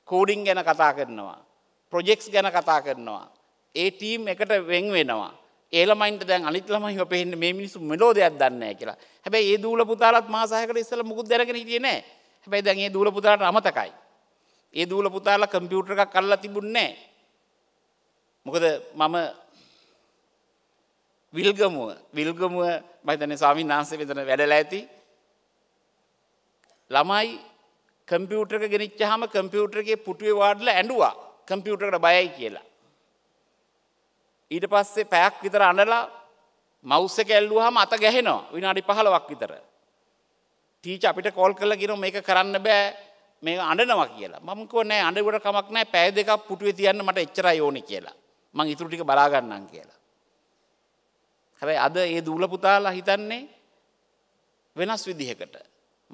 කෝඩිං ගැන කතා කරනවා. ප්‍රොජෙක්ස් ගැන කතා කරනවා. ඒ ටීම් එකට වෙන් වෙනවා. ඒලමයින්ට දැන් අනිත්ලමයි පෙහෙන්න මේ මිනිසු මෙලෝ දෙයක් දන්න කියලා හැබැ ඒ දූල පුතාලත් මාසාහකට ඉස්සල මුකුත් දැරගෙන හිටියනෑ හැබැයි දැන් ඒ දූල පුතාට අමතකයි. ඒ දූල පුතාල කම්පියුට් එකක් කල්ලා තිබුන්නේ මොකද මම විල්ගමුව විල්ගමුව මහිතන ස්වාමීන් වහන්සේ වෙතන වැඩලා ඇති ළමයි කම්පියුටරක ගෙනනිච්චහම කම්පියුටරගේ පුටුවේ වාඩල ඇඩුවා කම්පියුටරට බයයි කියලා. ඊට පස්සේ පැයක් විතර අඩලා මෞස්ස කැල්ලුවහම අත ගැහෙනවා විනාඩි පහලවක් විතර. ටීච අපිට කෝල් කල ගෙන මේක කරන්න බෑ මේ අඩනවා කියලා මකව නෑ අඩුවට කමක් නෑ පෑ දෙකක් පුටුවේ තියන්න මට එච්චර යෝනි කියලා මං ඉතුරටික බලාගන්නන් කියලා. හැබැයි අද ඒ දූල පුතාලා හිතන්නේ වෙනස් විදිහකට.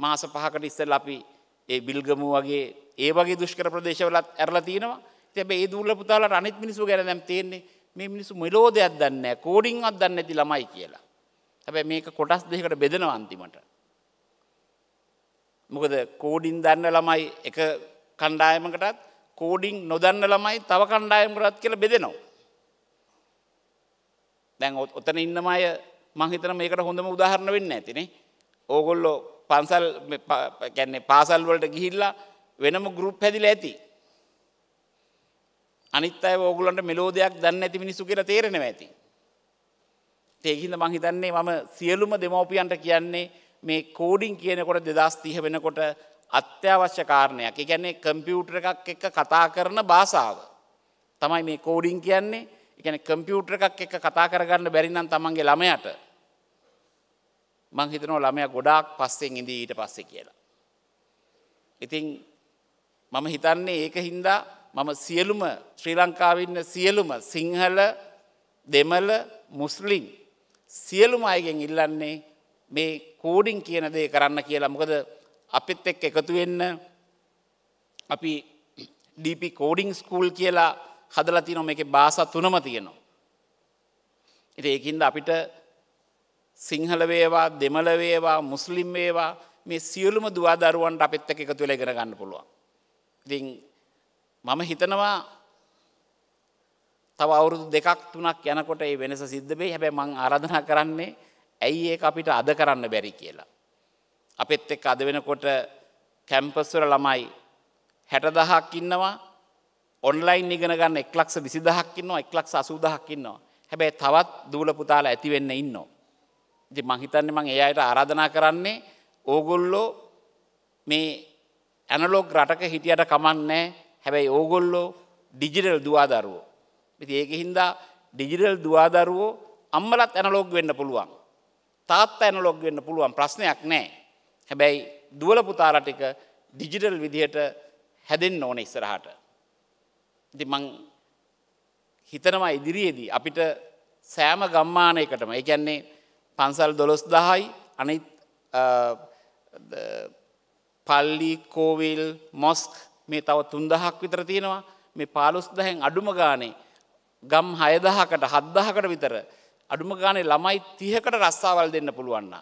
මාස පහකට ඉස්සල් අපි ඒ බිල්ගමු වගේ ඒ වගේ දුෂ්කර ප්‍රදේශවලත් ඇරලා තියෙනවා තැබ ඒ දුල්ල පුතාල රනිත් මිනිසු ගැන දැම් තේන්නේ මේ මිනිසු මෙලෝදයක් දන්න කෝඩිං අත් දන්න ඇති ළමයි කියලා. හැබැ මේක කොටස් දෙකට බෙදෙනවා අන්තිමට. මොකද කෝඩින් දන්න ළමයි එක කණ්ඩායමකටත් කෝඩිං නොදන්න ළමයි තව කණ්ඩායමකටත් කියලා බෙදෙනවා. දැන් ඔතන ඉන්නම අය මංහිතන මේකට හොඳම උදාහරණ වෙන්න ඇතිනේ ඕගොල්ලෝ පන්සල් කැන්නේ පාසල් වලට ගිහිල්ලා වෙනම ගුරුප් හැදිල ඇති. අනිත් අය ඕගුලන්ට මෙලෝදයක් දන්න ඇති මිනිසු කියර තේරෙනව ඇති. තේහිද මහිතන්නේ මම සියලුම දෙමෝපියන්ට කියන්නේ මේ කෝඩිං කියනකොට දෙදස් තිහ වෙනකොට අත්‍යවශ්‍ය කාරණයක් එකැන්නේ කම්පියුටර එකක් එක්ක කතා කරන බාසාාව. තමයි මේ කෝඩිං කියන්නේ එකන කම්පියුටර එකක් එක්ක කතා කරගන්න බැරිනම් තමන්ගේ ළමයට මං හිතනවා ළමය ගොඩාක් පස්සෙන් ඉඳී ඊට පස්සෙ කියලා. ඉතින් මම හිතන්නේ ඒක හින්දා මම සියලුම ශ්‍රී ලංකාවන්න සියලුම සිංහල දෙමල මුස්ලිම් සියලුම අයගෙන් ඉල්ලන්නේ මේ කෝඩිං කියන දේ කරන්න කියලා මොකද අපිත් එක් එකතු වෙන්න අපි ඩීපි කෝඩිං ස්කූල් කියලා හදලති නොම එක බාසත් තුනම තියෙනවා. ඉති ඒකින්ද අපිට සිංහලවේවා දෙමලවේවා මුස්ලිම් වේවා මේ සියලුම දවාදරුවන්ට අපිත් එක තුළ ඉගෙන ගන්න පුළුවන්. ඉතින් මම හිතනවා තව අවුරුදු දෙකක් තුනක් යනකොට ඒ වෙනස සිද්ධබේ හැබැ මං ආරධනා කරන්නේ ඇයි ඒ අපිට අද කරන්න බැරි කියලා. අපිත් එක් අද වෙනකොට කැම්පස්වර ළමයි හැටදහක් ඉන්නවා ඔන්ලයින් ඉගෙන ගන්න එක්ලක්ෂ විසිදහක් ඉන්නවා එක්ලක්ෂ අසූදහක් ඉන්නවා හැබැයි තවත් දූල පුතාලා ඇතිවෙන්න ඉන්නවා. ඉති මහිතන්න මං ඒ අයට ආරාධනා කරන්නේ ඕගොල්ලෝ මේ ඇනලෝක් රටක හිටියට කමන්නෑ හැබැයි ඕගොල්ලෝ ඩිජිටල් දවාදරුවෝ. ඉති ඒක හින්දා ඩිජිටල් දවාදරුවෝ අම්මලත් ඇනලෝග් වෙන්න පුළුවන්. තාත් ඇනලෝග් වෙන්න පුළුවන් ප්‍රශ්නයක් නෑ. හැබැයි දුවල පුතාරටික ඩිජිටල් විදිහට හැදෙන් ඕන ඉස්සරහට. ඉති මං හිතනවා ඉදිරියේදී අපිට සෑම ගම්මානයකටම එකන්නේ පන්සල් දොළොස් දහයි අනිත් පල්ලි කෝවිල් මොස්ක් මේ තව තුන්දහක් විතර තියෙනවා මේ පාලොස් දහැන් අඩුම ගානේ ගම් හයදහකට හද්දහකට විතර අඩුම ගානේ ළමයි තියකට රස්සාවල් දෙන්න පුළුවන්න.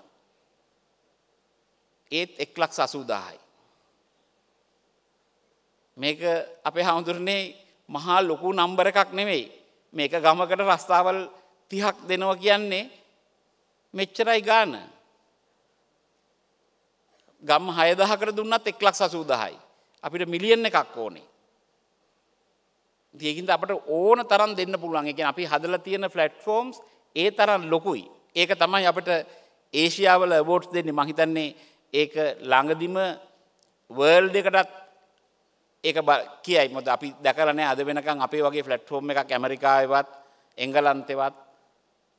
ඒත් එක් ලක් සසූදාහයි. මේක අපේ හාමුදුරනේ මහා ලොකු නම්බර එකක් නෙවෙයි මේක ගමකට රස්ථාවල් තිහක් දෙනව කියන්නේ මෙච්චරයි ගාන. ගම් හයදහකර දුන්නත් එක් ලක් සසූදහයි. අපිට මිලියන්න එකක් ඕනේ. දයකින්ද අපට ඕන තරම් දෙන්න පුළුවන් එක අපි හදල තියෙන ෆලට් ෆෝම්ස් ඒ තරම් ලොකුයි. ඒක තමයි අපට ඒශයාවල බෝට්ස් දෙන්නේ මහිතන්නේ ඒක ළඟදිම වර්ල් දෙකටත් ඒක බ කියයි මොද අපි දැකරනෑ අද වෙනකම් අපේ වගේ ෆලට් ෆෝම් එකක් ඇමරිකාවත් එංගලන්තෙවත්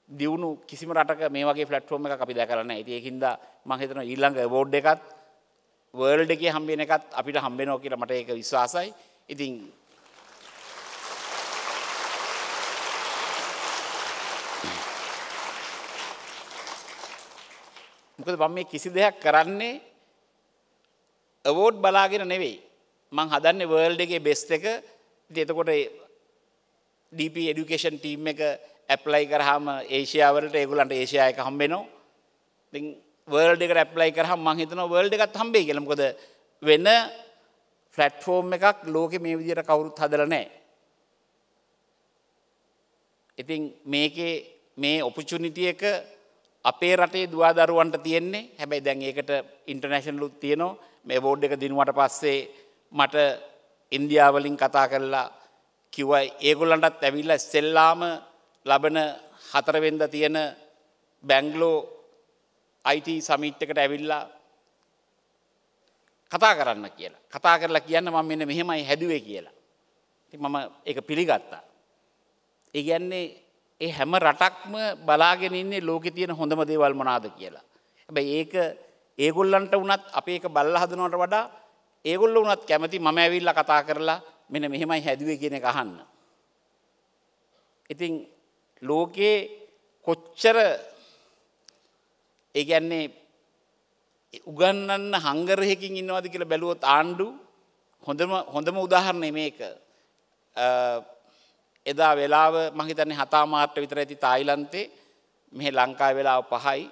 දියුණු කිසිම රටක මේ වගේ ෆලට්ෆෝර්ම එක අපි දැකරන ඒකින්ද මහිතන ඊල්ලඟ බෝඩ් එකත් වර්ල්ඩ එක හම්බෙන එකත් අපිට හම්බෙනෝ කියලා මට ඒක විශ්වාසයි ඉතින් මොකද මම මේ කිසි දෙයක් කරන්නේ අවෝඩ් බලාගෙන නෙවෙයි මං හදන්නේ වර්ල්ඩ් එකේ බෙස්ට් එක ඉතින් එතකොට DP එඩියුකේෂන් ටීම් එක ඇප්ලයි කරහම ඒශයාවලට ඒගුලන්ට ඒශයායක හම්බෙනවා ති වර්ල්ඩ එක ඇප්ලයි කරහම් මහිතන වර්ල්ඩ එකත් හම්බේ කියලකොද වෙන ෆලට්ෆෝර්ම් එකක් ලෝක මේ විදියට කවුරුත් හදර නෑ. ඉතින් මේකේ මේ ඔපචුනිටිය එක අපේ රටේ දවාදරුවන්ට තියෙන්නේ හැබැයි දැන් ඒකට ඉන්ටර්නේශනලුත් තියනවා මේ බෝඩ් එක දිනුවට පස්සේ මට ඉන්දියාවලින් කතා කරලා කිවයි ඒගොල්ලන්ටත් ඇවිල්ල සෙල්ලාම ලබන හතරවෙන්ද තියෙන බැංගලෝ අයිට සමීට්කට ඇවිල්ලා කතා කරන්න කියලා කතා කරලා කියන්න මම මෙන්න මෙහෙමයි හැදුවේ කියලා. ති මම එක පිළිගත්තා. ඒ ගැන්නේ ඒ හැම රටක්ම බලාගෙන ඉන්නේ ලෝකෙ තියෙන හොඳම දේවල් මනාද කියලා. හැබැයි ඒක ඒගොල්ලන්ට වනත් අප ඒක බල්ල හදනවට වඩා ඒගොල්ල වනත් කැමති මම ඇවිල්ල කතා කරලා මෙන මෙහෙමයි හැදුවේ කියන එක අහන්න. ඉතින් ලෝකයේ කොච්චර ඒ කියන්නේ උගන්නන්න හංගරයකින් ඉන්නවාද කියලා බැලුවොත් ආණ්ඩු හොඳම හොඳම උදාහරණය මේක. එදා වෙලාව මං හිතන්නේ හතාමාර්ට විතර ඇති තායිලන්තේ මෙහි ලංකාවේ වෙලාව 5යි.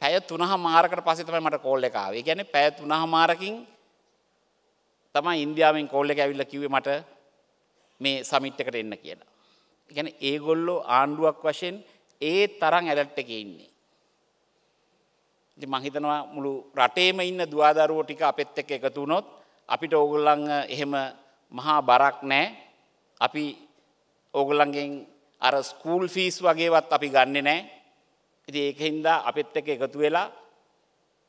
පැය 3 මාරකට පස්සේ තමයි මට කෝල් එක ආවේ. ඒ කියන්නේ පැය 3 මාරකින් තමයි ඉන්දියාවෙන් කෝල් එක ඇවිල්ලා කිව්වේ මට මේ සමිට් එකට එන්න කියලා. ගැන ඒගොල්ලෝ ආණ්ඩුවක් වශයෙන් ඒ තරන් ඇලට්ට එක ඉන්නේ. මහිතනවා මුළු රටේම ඉන්න දවාදරුව ටික අපෙත් එක එකතු වුණොත් අපිට ඕගොල්ලං එහෙම මහා බරක් නෑ අපි ඕගොල්ලන්ගෙන් අර ස්කූල් ෆීස් වගේවත් අපි ගන්න නෑ ඉති ඒකහින්දා අපෙත් එක එකතු වෙලා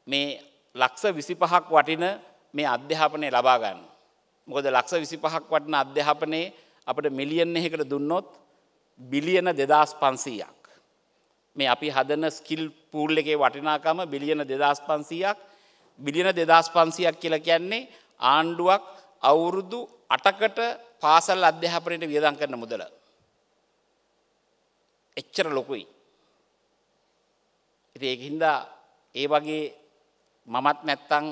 මේ ලක්ස විසි පහක් වටින මේ අධ්‍යාපනය ලබාගන්න. මොකද ලක්ස විසි පහක් වටන අධ්‍යාපනයේ අපට මිලියන් එහෙකට දුන්නොත් බිලියන දෙදස් පන්සීයක්. මේ අපි හදන ස්කිල් පූල් එකේ වටිනාකම බිලියන දෙදස් පන්සීයක් බිලියන දෙදස් පන්සියක් කියලා කියන්නේ ආණ්ඩුවක් අවුරුදු අටකට පාසල් අධ්‍යාපනයට වියදං කරන මුදල. එච්චර ලොකුයි. ඉති ඒහින්දා ඒ වගේ මමත් නැත්තං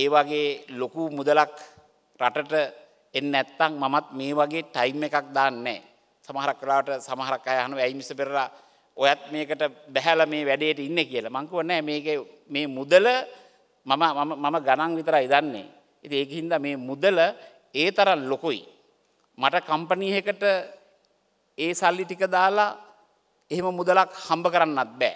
ඒ වගේ ලොකු මුදලක් රටට එන්න ඇත්තං මමත් මේ වගේ ටයිම් එකක් දාන්නේ. සමහරක් වෙලාවට සමහරක් අය අහනවා ඇයි මිස පෙරලා ඔයත් මේකට බැහැලා මේ වැඩේට ඉන්නේ කියලා. මං කිව්වා නෑ මේකේ මේ මුදල මම මම ගණන් විතරයි දන්නේ. ඉතින් ඒකින්ද මේ මුදල ඒ තරම් ලොකුයි. මට කම්පැනි එකකට ඒ සල්ලි ටික දාලා එහෙම මුදලක් හම්බ කරන්නත් බෑ.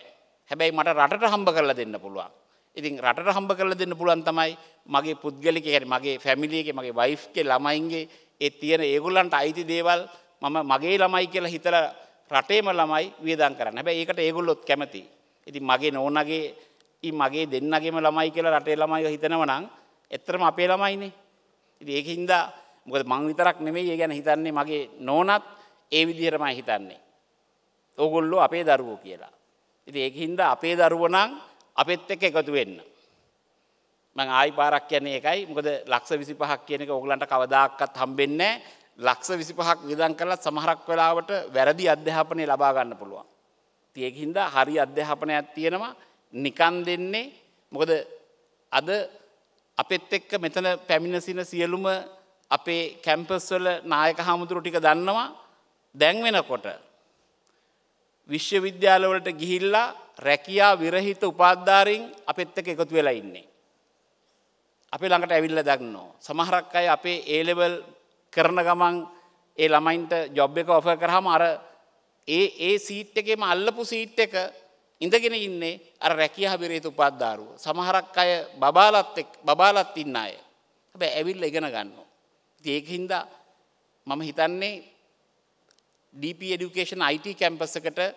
හැබැයි මට රටට හම්බ කරලා දෙන්න පුළුවන්. ඉතින් රටට හම්බ කරලා දෙන්න පුළුවන් තමයි මගේ පුද්ගලික يعني මගේ ෆැමිලි එකේ මගේ වයිෆ් ගේ ළමයින්ගේ ඒ තියෙන ඒගොල්ලන්ට අයිති දේවල් මම මගේ ළමයි කියලා හිතල රටේම ළමයි වියදන් කරන්න හැබැයි ඒකට ඒගොල්ලොත් කැමති. ඉතින් මගේ නෝනගේ ඊ මගේ දෙන්නගේම ළමයි කියලා රටේ ළමයි හිතනව නම් ඇත්තටම අපේ ළමයිනේ. ඉතින් ඒක හින්දා මොකද මං විතරක් නෙමෙයි ඒ ගැන හිතන්නේ මගේ නෝනත් ඒ විදිහටමයි හිතන්නේ. ඕගොල්ලෝ අපේ දරුවෝ කියලා. ඉතින් ඒක හින්දා අපේ දරුවෝ නම් අපෙත් එක්ක එකතු වෙන්න. මං ආයි පාරක් කියන්නේ ඒකයි මොකද ලක්ෂ 25ක් කියන එක ඕගලන්ට කවදාකවත් හම්බෙන්නේ නැහැ. ලක්ෂ විසිපහක් විදන් කරලත් සමහරක් වෙලාවට වැරදි අධ්‍යාපනය ලබාගන්න පුළුවන්. තියකින්ද හරි අධ්‍යාපනයක් තියෙනවා නිකන් දෙන්නේ මොකද අද අපෙත් එක්ක මෙතන පැමිණසින සියලුම අපේ කැම්පස්වල නායක හාමුදුරු ටික දන්නවා දැන් වෙනකොට. විශ්වවිද්‍යාලවලට ගිහිල්ලා රැකයා විරහිත උපාධාරින් අපෙත් එක එකතු වෙලා ඉන්නේ. අපි ළඟට ඇවිල්ල දක්නෝ. සමහරක් අයි අපේ ඒලෙවල් කරන ගමන් ඒ ළමයින්ට ජොබ් එක ඔෆ කරහම අර ඒ ඒ සීට් එකේම අල්ලපු සීට් එක ඉඳගෙන ඉන්නේ අර රැකිය හබිරේතු උපද්දාරුව. සමහරක් අය බබාලත් බබාලත් ඉන්න අය. හැබැයි ඇවිල්ලා ඉගෙන ගන්නවා. ඉතින් ඒක හින්දා මම හිතන්නේ DP Education IT කැම්පස් එකට ඒ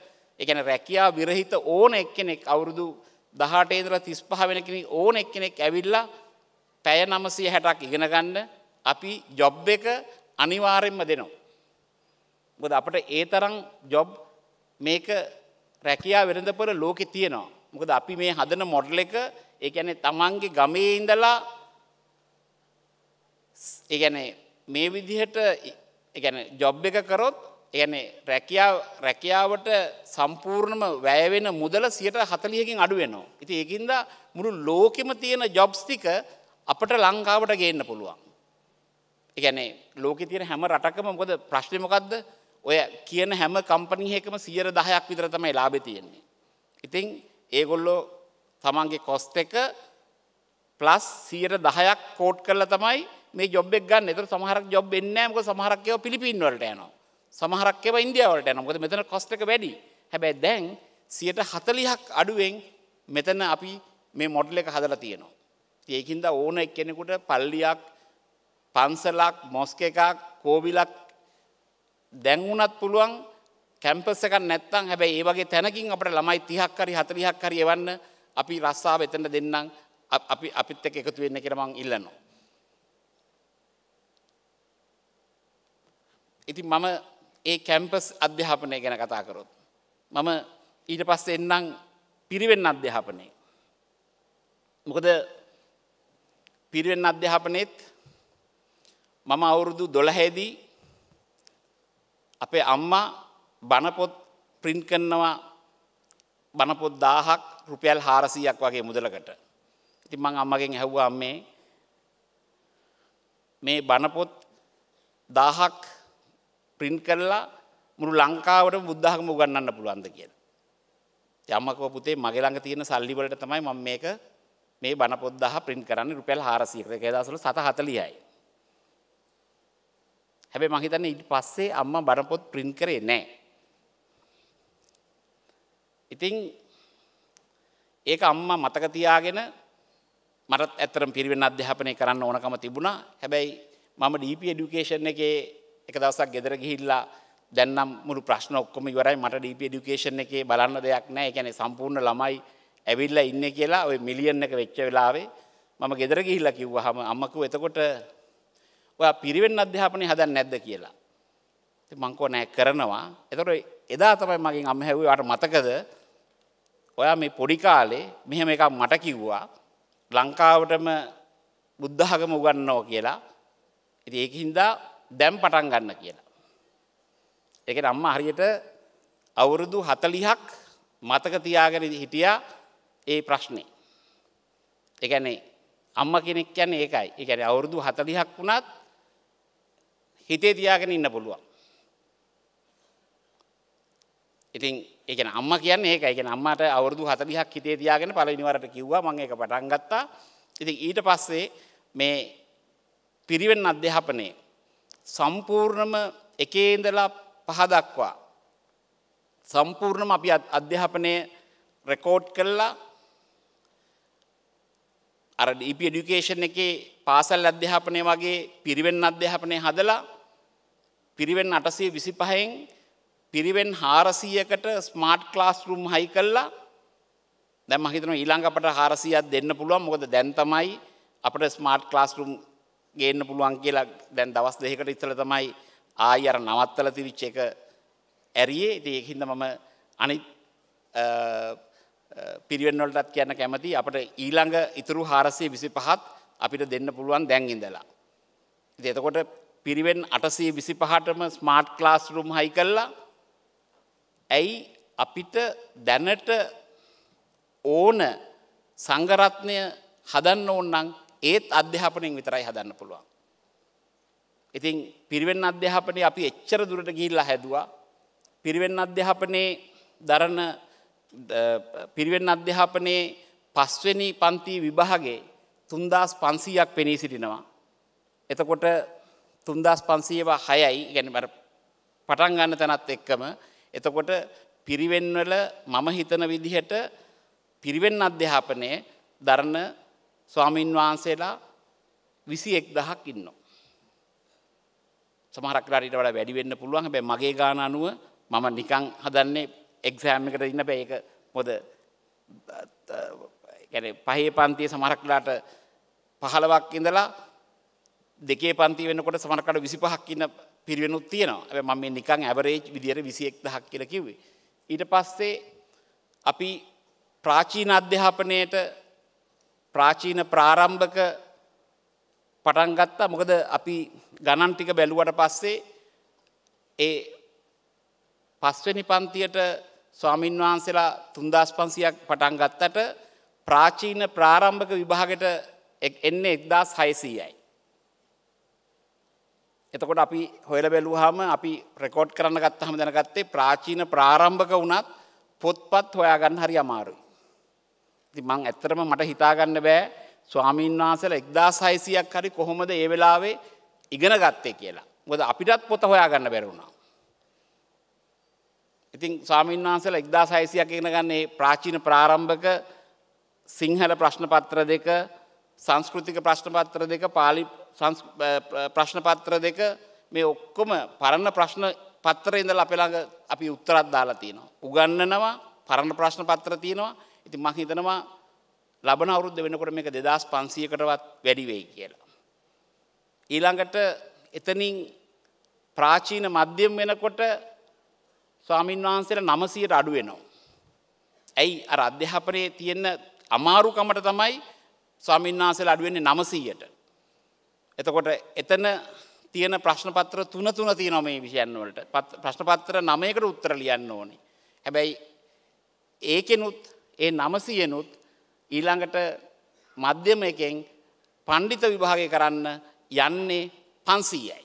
කියන්නේ රැකියාව විරහිත ඕන එක්කෙනෙක් අවුරුදු 18 ඉඳලා 35 වෙන කෙනෙක් ඕන එක්කෙනෙක් ඇවිල්ලා පැය 960ක් ඉගෙන ගන්න අපි ජොබ් එක අනිවාරෙන්ම දෙනවා. බොද අපට ඒ තරම් ජොබ් මේක රැකයා වෙරඳපර ලෝකෙ තියෙනවා. මොකද අපි මේ හදන මොඩල එක ඒඇනෙ තමන්ගේ ගමේ ඉඳලා ඒගැනේ මේ විදිහට ගැන ජොබ් එක කරොත් ඒන රැකියාවට සම්පූර්ණම වැෑවෙන මුදල සියට හතලියකින් අඩුවෙනවා. ඉති ඒකින්ද මුළු ලෝකෙම තියෙන ජොබ්ස්තික අපට ලංකාවට ගේන්න පුළුවන්. එකනේ ලෝකෙ තියෙන හැම රටකම මොකද ප්‍රශ්නේ මොකද්ද? ඔය කියන හැම කම්පැනි එකකම 10% විතර තමයි ලාභේ තියෙන්නේ. ඉතින් ඒගොල්ලෝ තමන්ගේ කොස්ට් එක ප්ලස් 10%ක් කෝට් කරලා තමයි මේ ජොබ් එක ගන්න. ඒතර සමහරක් ජොබ් එන්නේ නැහැ. මොකද සමහරක් ඒවා පිලිපීන් වලට යනවා. සමහරක් ඒවා ඉන්දියාව වලට යනවා. මොකද මෙතන කොස්ට් එක වැඩි. හැබැයි දැන් 40%ක් අඩුවෙන් මෙතන අපි මේ මොඩල් එක හදලා තියෙනවා. ඒකින්ද ඕන එක්කෙනෙකුට පල්ලියක් පන්සලක් මොස්ක එකක් කෝවිලක් දැන්වුනත් පුළුවන් කැම්පසක නැත්තං හැබැයි ඒ වගේ තැනකින් අපට ළමයි තිහක්කරි හතරිහක්කරි එවන්න අපි රස්සාාව එතට දෙන්නම් අපි අපිත් එක එකතු වෙන්න කරමං ඉල්ලනවා. ඉති මම ඒ කැම්පස් අධ්‍යාපනය ගැන කතා කරොත්. මම ඊට පස්ස එන්නම් පිරිවෙන් අධ්‍යාපනය. මොකද පිරිවෙන් අධ්‍යාපනයත් මම අවුරුදු දොළහේදී අපේ අම්මා බණපොත් ප්‍රින්ට් කරනවා බණපොත් දාහක් රුපියල් හාරසීයක් වගේ මුදලකට. ඉතින් මං අම්මගෙන් ඇහුවා අම්මේ මේ බණපොත් දාහක් ප්‍රින්ට් කරලා මුළු ලංකාවට බුද්ධහම උගන්නන්න පුළුවන්ද කියලා. ඉතින් අම්මා කව පුතේ මගේ ළඟ තියෙන සල්ලි වලට තමයි මම මේක මේ බණපොත් දාහ ප්‍රින්ට් කරන්නේ රුපියල් 400කට. 2007 40යි. හැබැයි මං හිතන්නේ ඊට පස්සේ අම්මා බරපොත් print කරේ නැහැ. ඉතින් ඒක අම්මා මතක තියාගෙන මටත් ඇත්තටම පිරිවෙන් අධ්‍යාපනය කරන්න ඕනකම තිබුණා. හැබැයි මම DP education එකේ එක දවසක් ගෙදර ගිහිල්ලා දැන් නම් මුළු ප්‍රශ්න ඔක්කොම ඉවරයි මට DP education එකේ බලන්න දෙයක් නැහැ. ඒ කියන්නේ සම්පූර්ණ ළමයි ඇවිල්ලා ඉන්නේ කියලා ওই මිලියන් එක වෙච්ච වෙලාවේ මම ගෙදර ගිහිල්ලා කිව්වහම අම්මකෝ එතකොට ඔයා පිරිවෙන් අධ්‍යාපනය හදන්න නැද්ද කියලා. මංකෝ නෑ කරනවා. එතකොට එදා තමයි මගෙන් අම්ම හැව්වේ වට මතකද? ඔයා මේ පොඩි කාලේ මෙහෙම එකක් මට කිව්වා. ලංකාවටම බුද්ධ ආගම උගන්වනවා කියලා. ඉතින් ඒකින්ද දැන් පටන් ගන්න කියලා. ඒ කියන්නේ අම්මා හරියට අවුරුදු 40ක් මතක තියාගෙන හිටියා ඒ ප්‍රශ්නේ. ඒ කියන්නේ අම්මා කෙනෙක් කියන්නේ ඒකයි. ඒ කියන්නේ අවුරුදු 40ක් වුණත් හිතේ තියාගෙන ඉන්න පුළුවන්. ඉතින් ඒකන අම්ම කියන්න ඒක එකන අම්මට අවුරදු හතලිහක් හිතේ තියාගෙන පලනිවරට කිව්වා මං එක පටන් ගත්තා ඉතින් ඊට පස්සේ මේ පිරිවෙන් අධ්‍යාපනයේ සම්පූර්ණම එකේන්දලා පහදක්වා සම්පූර්ණම අපි අධ්‍යාපනය රෙකෝඩ් කල්ලා අර ඩීප e ඩිකේෂන් එකේ පාසල් අධ්‍යාපනය වගේ පිරිවෙන් අධ්‍යාපනය හදලා පිරිවෙන් අටසේ විසි පහෙන් පිරිවෙන් හාරසීයකට ස්මාර්ට් ක්ලාස් රුම් හයි කල්ලා දැම හිතන ඊළංඟ අපට හාරසියත් දෙන්න පුළුවන් මොකද දැන් තමයි අපට ස්මාර්ට් ක්ලාස් රුම් ගේන්න පුළුවන් කියලා දැන් දවස් දෙකට ඉතල තමයි ආයි අර නවත්තල තිවිච්ච එක ඇරියේ ඉති ඒහින්ද මම අනිත් පිරිවෙන්වලටත් කියන්න කැමති අපට ඊළඟ ඉතුරු හාරසේ විසි පහත් අපිට දෙන්න පුළුවන් දැන් ඉඳලා. එතකොට පිරිවෙන් අටසේ විසි පහටම ස්මාර්ට් ක්ලාස් රුම් හයි කල්ලා ඇයි අපිට දැනට ඕන සංගරත්නය හදන්න ඕන්නම් ඒත් අධ්‍යාපනයෙන් විතරයි හදන්න පුළුවන්. ඉතින් පිරිවෙන් අධ්‍යාපනය අපි එච්චර දුරට ගිල්ලා හැදවා පිරිවෙන් අධ්‍යාපනයේ දරණ පිරිවෙන් අධ්‍යාපනයේ පස්වෙනි පන්ති විභාගේ තුන්දස් පන්සීයක් පෙනී සිටිනවා. එතකොට තුන්දස් පන්සීවා හයයි ගැනබර පටන් ගන්න තැනත් එක්කම එතකොට පිරිවෙන්වල මම හිතන විදිහට පිරිවෙන් අධ්‍යාපනය දරණ ස්වාමීන් වහන්සේලා විසි එක් දහක් ඉන්නවා. සමහරක්රට වඩ වැඩිවෙන්න පුළුවන් හැබැ මගේ ගාන අනුව මම නිකං හදන්නේ එක්සෑම්මිකට ඉන්න බෑ ඒක මොද ගැන පහේ පන්තිය සමහරක්ලාට පහළවක් ඉඳලා දෙකේ පන්ති වෙනකොට සමරකට විසි පහක් ඉන්න පිරිවෙනුත් තියෙනවා ඇ මම නිකං ඇවරේජ් විදිර විසියෙක් දහක් කියල කිවේ. ඊට පස්සේ අපි ප්‍රාචීන අධ්‍යාපනයට ප්‍රාචීන ප්‍රාරම්භක පටන්ගත්තා මොකද අපි ගණන් ටික බැලුවට පස්සේ ඒ පස්වැනි පන්තියට ස්වාමීන් වහන්සේලා තුන්දස් පන්සියක් පටන් ගත්තට ප්‍රාචීන ප්‍රාරම්භක විභාගට එන්න එක්දස් හයසීයයි. එතකොට අපි හොයල බැලූහම අපි ප්‍රකෝඩ් කරන්න ගත්ත හම දැනගත්තේ ප්‍රාචීන ප්‍රාරම්භක වුණත් පොත්පත් හොයාගන්න හරි අමාරුයි. ති මං ඇත්තරම මට හිතාගන්න බෑ ස්වාමීන් වහන්සල එක්දා සයිසියක් හරි කොහොමද ඒ වෙලාවේ ඉගෙන ගත්තේ කියලා. ගොද අපිටත් පොත හොයාගන්න බැරුණා. ඉතින් ස්වාමීන් වහන්සල එක්දා සයිසියක් ඉගෙන ගන්නේ ප්‍රාචීන ප්‍රාරම්භක සිංහල ප්‍රශ්නපත්‍ර දෙක සංස්කෘතික ප්‍රශ්නපත්‍ර දෙක පාලි ප්‍රශ්නපත්‍ර දෙක මේ ඔක්කොම පරණ ප්‍රශ්න පත්තර ඉඳල අපෙළඟ අපි උත්තරත් දාලා තියෙනවා. උගන්නනවා පරණ ප්‍රශ්න පත්‍ර තියෙනවා ඉති මහිතනවා ලබන අවුරුද්ධ වෙනකොට මේක දෙදස් පන්සියකටවත් වැඩිවෙයි කියලා. ඊළඟට එතනින් ප්‍රාචීන මධ්‍යම් වෙනකොට ස්වාමීන් වහන්සේට නමසීට අඩුවෙනවා. ඇයි අර අධ්‍යාපනයේ තියෙන අමාරුකමට තමයි ස්වාමීන් වහන්සේලා අඩුවෙන්නේ නමසීයට. එතකොට එතන තියෙන ප්‍රශ්නපත්‍ර තුන තුන තියෙනවා මේ විෂයන් වලට. ප්‍රශ්නපත්‍ර 9කට උත්තර ලියන්න ඕනේ. හැබැයි ඒකෙනුත් ඒ 900නුත් ඊළඟට මධ්‍යම එකෙන් පඬිත විභාගය කරන්න යන්නේ 500යි.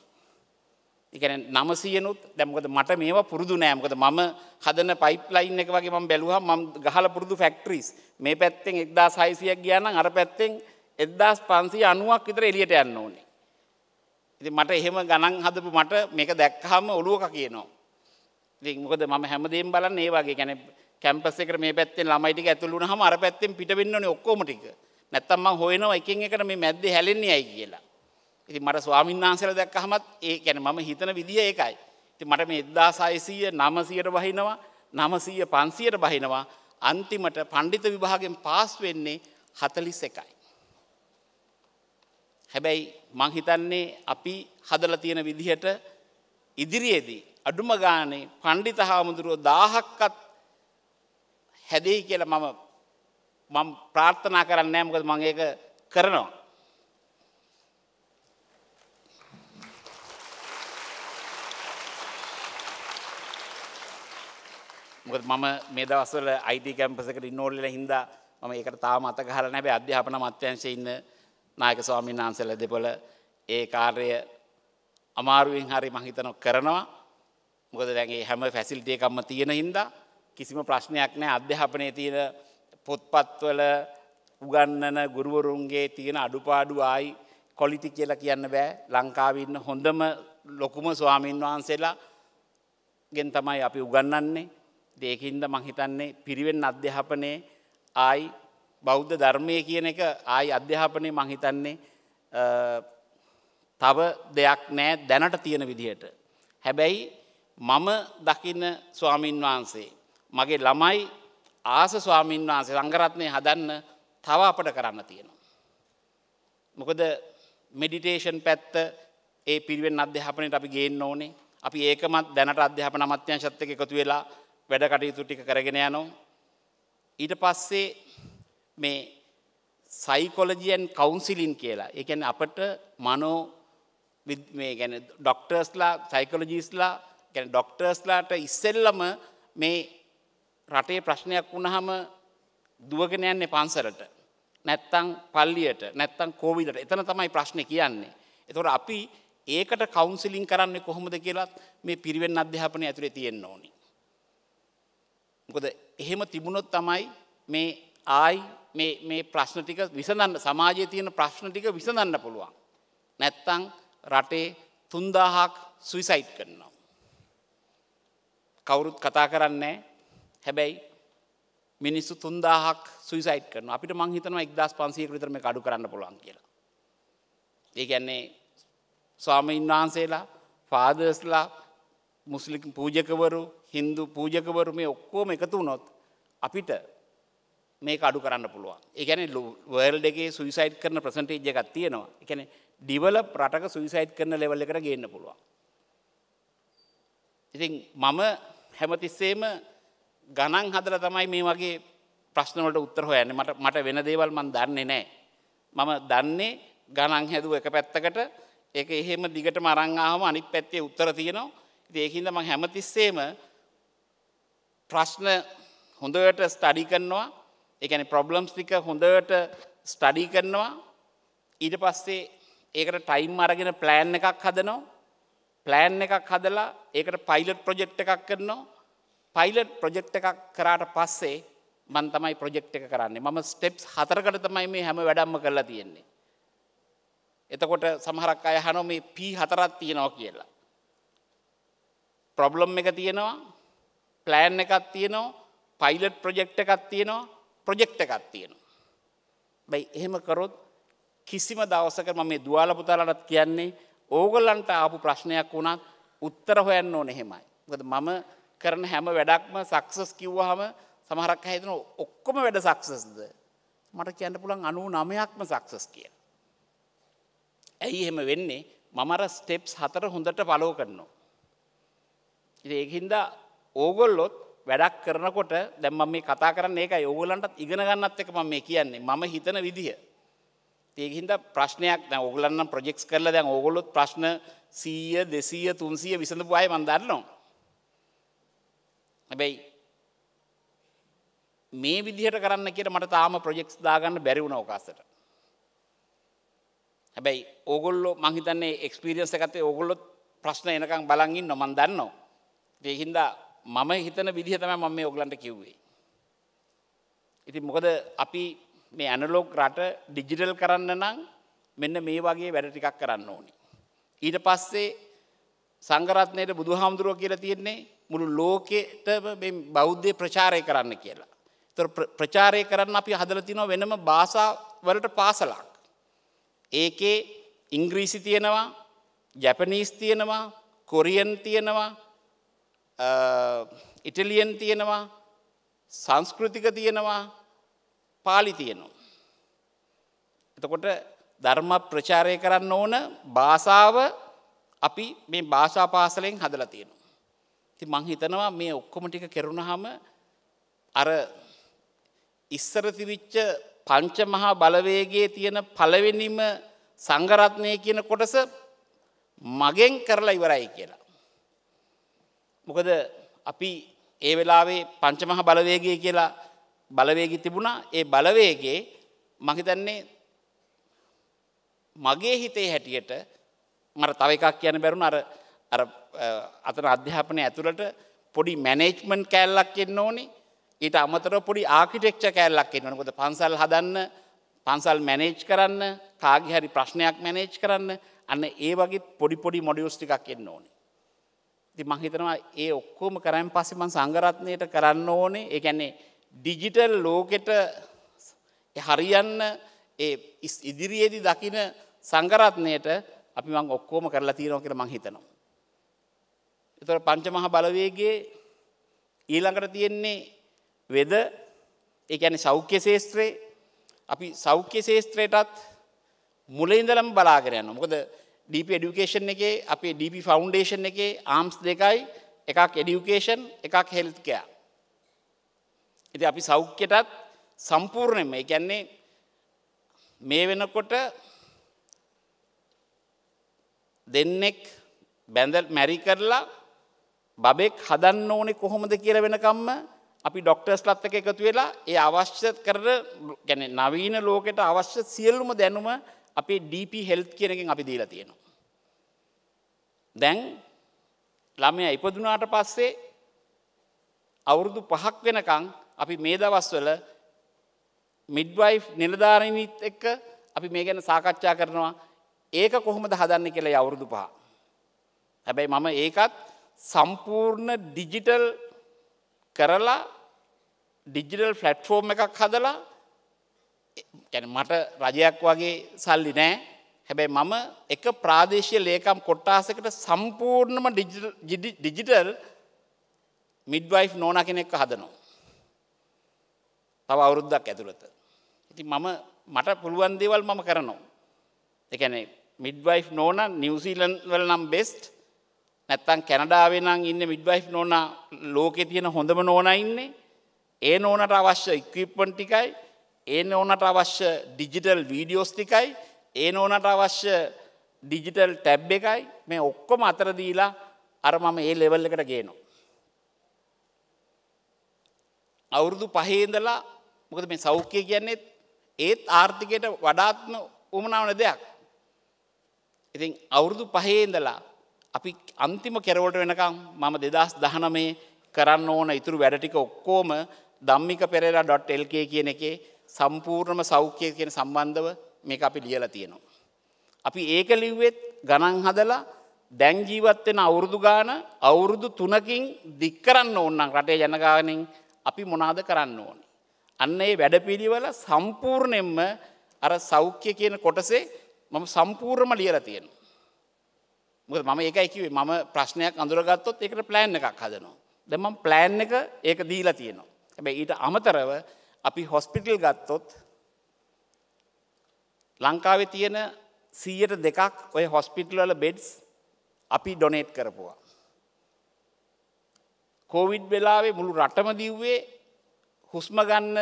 එකන නමසියනුත් දැමකද මට මේවා පුරුදු නෑමකද මම හදන පයිප්ලයින් එක වගේ ම බැලුවා ම ගහල පුරුදු ෆැක්ට්‍රීස් මේ පැත්තෙන් එක්දා සයිසියක් ගියන අර පැත්තෙන් එද්දාස් පන්සි අනුවක් විතර එලියට යන්න ඕනේ. ඉති මට එහෙම ගණන් හදපු මට මේක දැක්කහම ඔලුවක කියනවා. මොකද ම හැමදේම් බලන්න ඒ වගේ ගැන කැම්පස් එක මේ පැත්තෙන් ළමයිටික ඇතුළුන හම අර පැත්තෙන් පිටවෙන්නනේ ඔක්කෝමටික නැත්තම්ම හොයනවා එකින් එකට මේ මැද්දේ හැලෙන්නේ ඇයි කියලා. ඉති මට ස්වාමින්නාන්සල දැක්කහමත් ඒ ගැන මම හිතන විදිිය ඒකයි. ති මට මේ එද්දා සයිසීය නමසීයට බහිනවා නමසීය පන්සියට බහිනවා අන්තිමට පණ්ඩිත විභාගෙන් පාස් වෙන්නේ හතලිස් එකයි. හැබැයි මංහිතන්නේ අපි හදල තියෙන විදිහට ඉදිරියේදී. අඩුම ගානේ පණ්ඩිත හාමුදුරුවෝ දාහක්කත් හැදෙයි කියලා මම මම ප්‍රාර්ථනා කරන්නේ නැහැ මොකද මම ඒක කරනවා. මොකද මම මේ දවස්වල IT කැම්පස් එකට ඉන්නෝල් වෙලා හින්දා මම ඒකට තාම අත ගහලා නැහැ. අධ්‍යාපන අමාත්‍යාංශයේ ඉන්න නායක ස්වාමීන් වහන්සේලා දෙපළ ඒ කාර්යය අමාරුවෙන් හරි මම හිතනවා කරනවා. මොකද දැන් මේ හැම ෆැසිලිටි එකක්ම තියෙන හින්දා කිසිම ප්‍රශ්නයක් නැහැ. අධ්‍යාපනයේ තියෙන පොත්පත්වල උගන්නන ගුරුවරුන්ගේ තියෙන අඩුපාඩු ආයි කොලිටි කියලා කියන්න බෑ. ලංකාවේ ඉන්න හොඳම ලොකුම ස්වාමින් වහන්සේලා ගෙන් තමයි අපි උගන්වන්නේ. දේකින්ද මහිතන්නේ පිරිවෙන් අධ්‍යාපනයේ ආයි බෞද්ධ ධර්මය කියන එක ආයි අධ්‍යාපනය මහිතන්නේ තව දෙයක් නෑ දැනට තියෙන විදිහට. හැබැයි මම දකින ස්වාමීන් වහන්සේ. මගේ ළමයි ආස ස්වාමීන් වහන්සේ සංගරත්නය හදන්න තව අපට කරන්න තියෙනවා. මොකද මෙඩිටේෂන් පැත්ත ඒ පිරිවෙන් අධ්‍යාපනයට අපි ගේන්න ඕනේ අපි ඒකමත් දැනට අධ්‍යාපන අමත්‍යංශත්තක එකතු වෙලා වැඩ කටයුතු ටික කරගෙන යනවා. ඊට පස්සේ මේ සයිකොලජියන් කවුන්සිලින් කියලා එකැන අපට මනෝ මේ ගැන ඩොක්ටර්ස්ලා සයිකොලජිස්ලා ගැන ඩොක්ටර්ස්ලාට ඉස්සෙල්ලම මේ රටේ ප්‍රශ්නයක් වුණහම දුවගෙන යන්නේ පන්සරට නැත්තං පල්ලියට නැත්තං කෝවිලට එතන තමයි ප්‍රශ්න කියන්නේ. එතොට අපි ඒකට කවුන්සිලින් කරන්නේ කොහොමද කියලත් මේ පිරිවෙන් අධ්‍යාපනය ඇතුළේ තියෙන්න්න ඕනි. මොකද එහෙම තිබුණොත් තමයි මේ ආයි මේ ප්‍රශ්න ටික විසඳන්න සමාජයේ තියෙන ප්‍රශ්න ටික විසඳන්න පුළුවන්. නැත්තං රටේ තුන්දාහක් සුවිසයිට් කරනවා. කවුරුත් කතා කරන්නේ හැබැයි මිනිස්සු තුන්දාහක් සුවිසයිට් කරන අපිට මංහිතනවා එක්දස් පන්සීක විතර මේ කඩු කරන්න පුළුවන් කියලා. ඒකැන්නේ ස්වාමීන් වහන්සේලා පාදස්ලා මුස්ලිම් පූජකවරු හින්දු පූජකවරු මේ ඔක්කෝම එකතු වුණොත් අපිට මේක අඩු කරන්න පුළුවන් එකන වර්ල්ඩගේ සුවිසයිට් කරන ප්‍රසටේජ්ජ එකක් තියෙනවා එකන ඩිවල ප්‍රටක සුවිසයිට් කරන ලෙවල් එකට ගන්න පුළුවන් ඉතින් මම හැමතිස්සේම ගණන් හදල තමයි මේ වගේ ප්‍රශ්නවලට උත්තර හොයන්න මට මට වෙන දේවල් මන් දන්නේ නෑ මම දන්නේ ගණන් හැදුව එක පැත්තකට ඒක එහෙම දිගට මරංආහම අනිත් පැත්තේ උත්තර තියෙනවා ඒකහින්ද මං හැමතිස්සේම ප්‍රශ්න හොඳට ස්ටඩි කරනවා එකන ප්‍රොබ්ලම්ස් ටික හොඳට ස්ටඩි කරනවා ඊට පස්සේ ඒකට ටයිම් අරගෙන ප්ලෑන් එකක් හදනවා ප්ලෑන් එකක් හදලා ඒකට පයිලට් ප්‍රොජෙක්් එකක් කරනවා පයිලට් ප්‍රොජෙක්් එකක් කරාට පස්සේ මන් තමයි ප්‍රොජෙක්් එක කරන්නේ මම ස්ටෙප්ස් හතරකට තමයි මේ හැම වැඩම්ම කරලා තියෙන්නේ. එතකොට සමහරක් අය හනෝ මේ පී හතරත් තියෙනවා කියලා. ප්‍රොබ්ලොම් එක තියෙනවා ප්ලෑන් එකත් තියනවා පයිලට් ප්‍රජෙක්් එකත් තියනවා ප්‍රජෙක්් එකත් තියනවා. බැයි එහෙම කරොත් කිසිම දවසක ම මේ දවාලපුතාලටත් කියන්නේ ඕගොල්ලන්ට ආපු ප්‍රශ්නයක් වුණත් උත්තර හොයන්න ඕන එහෙමයි. ගද මම කරන හැම වැඩක්ම සක්සස් කිව්වහම සමහරක් හැතන ඔක්කොම වැඩ සක්සස්ද. මට කියන්න පුළන් අනු නමයක්ම සක්සස් කිය. ඇයි එහෙම වෙන්නේ මමර ස්ටෙප්ස් හතර හොඳට පලෝ කරනවා. ඒහින්දා ඕගොල්ලොත් වැඩක් කරනකොට දැම්ම මේ කතා කරන්න ඒක ඔගලන්ටත් ඉගෙන ගන්නත් එක මම මේ කියන්නේ මම හිතන විදිහ. ඒකහින්ද ප්‍රශ්නයක් දැන් ඕගලන්නම් ප්‍රොජෙක්ට්ස් කරලා දැන් ඕගොල්ලොත් ප්‍රශ්න 100 200 300 විසඳපු අය මම දන්නවා. හැබැයි මේ විදිහට කරන්න කියලා මට තාම ප්‍රොජෙක්ට්ස් දාගන්න බැරි වුණා ඔකාසට. හැබැයි ඕගොල්ලෝ මං හිතන්නේ එක්ස්පීරියන්ස් එකත් ඒගොල්ලොත් ප්‍රශ්න එනකන් බලන් ඉන්නවා මම දන්නවා. ඒකහින්දා මම හිතන විදිහ තමයි මම මේ ඔයගලන්ට කිව්වේ. ඉතින් මොකද අපි මේ ඇනලොග් රට ඩිජිටල් කරන්න නම් මෙන්න මේ වගේ වැඩ ටිකක් කරන්න ඕනේ. ඊට පස්සේ සංගරත්නයට බුදුහාමුදුරුව කියලා තියෙන්නේ මුළු ලෝකෙට මේ බෞද්ධ ප්‍රචාරය කරන්න කියලා. ඒතර ප්‍රචාරය කරන්න අපි හදලා තිනවා වෙනම භාෂා වලට පාසලක්. ඒකේ ඉංග්‍රීසි තියෙනවා, ජපනීස් තියෙනවා, කොරියන් තියෙනවා, ඉටලියන් තියෙනවා සංස්කෘතික තියෙනවා පාලි තියෙනවා. එතකොට ධර්ම ප්‍රචාරය කරන්න ඕන භාසාාව අපි මේ භාෂා පාසලෙන් හදලා තියෙනවා. ති මං හිතනවා මේ ඔක්කොම ටික කෙරුණහම අර ඉස්සරතිවිච්ච පංච මහා බලවේගේ තියෙන පලවෙනිම සංගරත්නය කියන කොටස මගෙන් කරලා ඉවරයි කියලා. මොකද අපි ඒ වෙලාවේ පංචමහ බලවේගය කියලා බලවේගි තිබුණා ඒ බලවේගේ මහිතන්නේ මගේ හිතේ හැටියට මර තව එකක් කියන බැරුණ අර අර අතන අධ්‍යාපනය ඇතුළට පොඩි මැනේජ්මන්් කෑල්ලක් එන්න ඕනේ ඊට අමතර පොඩි ආකිටෙක්ච කෑල්ලක් එන්න කොද පන්සල් හදන්න පන්සල් මැනේජ් කරන්න කාගිහරි ප්‍රශ්නයක් මැනේජ් කරන්න අන්න ඒ වගේ පොඩි පොඩි මොඩියස්ටිකක් එන්න ඕනේ ති මහිතනවා ඒ ඔක්කෝම කරයින් පස්සෙ මං සංගරත්නයට කරන්න ඕනේ ඒගැන්නේ ඩිජිටල් ලෝකෙට හරියන්න ඒ ඉදිරියේදි දකින සංගරත්නයට අපි මං ඔක්කෝම කරලා තියෙනෝ කර මං හිතනවා. එතොට පංචමහා බලවේගේ ඊළඟට තියෙන්නේ වෙද ඒඇන සෞඛ්‍ය ශේත්‍රයේ අපි සෞඛ්‍ය ශේත්‍රයටත් මුලඉදලම් බලාගරයන්න මොකද ඩීප ඩිකේෂන් එකේ අපේ ඩීපි ෆවුන්ඩේෂන් එකේ ආම්ස් දෙකයි එකක් එඩියුකේෂන් එකක් හෙල්ත්කයා. ඇති අපි සෞඛ්‍යටත් සම්පූර්ණයම එකන්නේ මේ වෙනකොට දෙන්නෙක් බැඳල් මැරි කරලා බබෙක් හදන්න ඕනෙ කොහොමද කියර වෙනකම්ම අපි ඩොක්ටර්ස් ලත්තක එකතු වෙලා ඒ අවශ්‍ය කර ගැන නවීන ලෝකෙට අවශ්‍ය සියල්ලුම දැනුම අපේ ඩීප හෙල්ත් කියනකින් අපි දීලා තියෙනවා. දැන් ළමය ඉපදුනාට පස්සේ අවුරුදු පහක් වෙනකං අපි මේ දවස්වල මිඩ්වයි් නිලධාරණීත් එක්ක අපි මේ ගැන සාකච්ඡා කරනවා ඒක කොහොමද හදන්න කියලා අවුරුදු පහ. හැබැයි මම ඒකත් සම්පූර්ණ ඩිජිටල් කරලා ඩිජිටල් ෆලට්ෆෝර්ම් එකක් හදලා ගැන මට රජයක් වගේ සල්ලි නෑ හැබැයි මම එක ප්‍රාදේශය ලේකම් කොට්ටාසකට සම්පූර්ණම ඩිජිටල් මිඩ්වයිෆ් නෝන කෙනෙක් හදනවා. තව අවුරුද්දක් ඇතුළත. ඉති මම මට පුළුවන් දේවල් මම කරනවා. එකනේ මිඩ්වයි් නෝන නිවසිීලන් වල නම් බෙස්ට් නැත්තන් කැනඩාවේ නම් ඉන්න මිඩ්වයි් නෝන ලෝකෙ තියෙන හොඳම නෝන ඉන්නේ ඒ නෝනට අවශ්‍ය ඉක්විප්පන් ටිකයි ඒ ඕනට අවශ්‍ය ඩිජිටල් වීඩියෝස් ටිකයි ඒ ඕනට අවශ්‍ය ඩිජිටල් ටැබ් එකයි මේ ඔක්කොම අතරදීලා අර මම ඒ ලෙවල් එකට ගේනවා. අවුරුදු පහේදලා මොකද මේ සෞඛ්‍යය කියන්නේත් ඒත් ආර්ථිකයට වඩාත්ම උමනාවන දෙයක්. ඉතින් අවුරුදු පහේදලා අපි අන්තිම කෙරවලට වෙනකම් මම දෙදස් දහනමේ කරන්න ඕන ඉතුරු වැඩටික ඔක්කෝම දම්මික පෙරලා.lk කියන එකේ සම්පූර්ණම සෞඛ්‍යය කියන සම්බන්ධව මේ අපි ලියලා තියෙනවා. අපි ඒක ලිව්වෙත් ගණන් හදලා දැන් ජීවත්වෙන අවුරුදු ගාන අවුරුදු තුනකින් දික්කරන්න ඕන්නම් රටේ ජනගානෙන් අපි මොනාද කරන්න ඕනි. අන්න ඒ වැඩපිළිවල සම්පූර්ණයෙන්ම අර සෞඛ්‍ය කියන කොටසේ මම සම්පූර්ණම ලියලා තියෙනවා. මොකද මම ඒකයි කිව්වේ මම ප්‍රශ්නයක් අඳුරගත්තොත් ඒකට ප්ලෑන් එකක් හදනවා. දැන් මම ප්ලෑන් එක ඒක දීලා තියෙනවා. හැබැයි ඊට අමතරව අපි හොස්පිටල් ගත්තොත් ලංකාවේ තියෙන සීයට දෙකක් ඔය හොස්පිටල්වල බෙඩ්ස් අපි ඩොනේට් කරපුවා. කෝවිඩ් වෙලාවේ මුළු රටම දිව්වේ හුස්ම ගන්න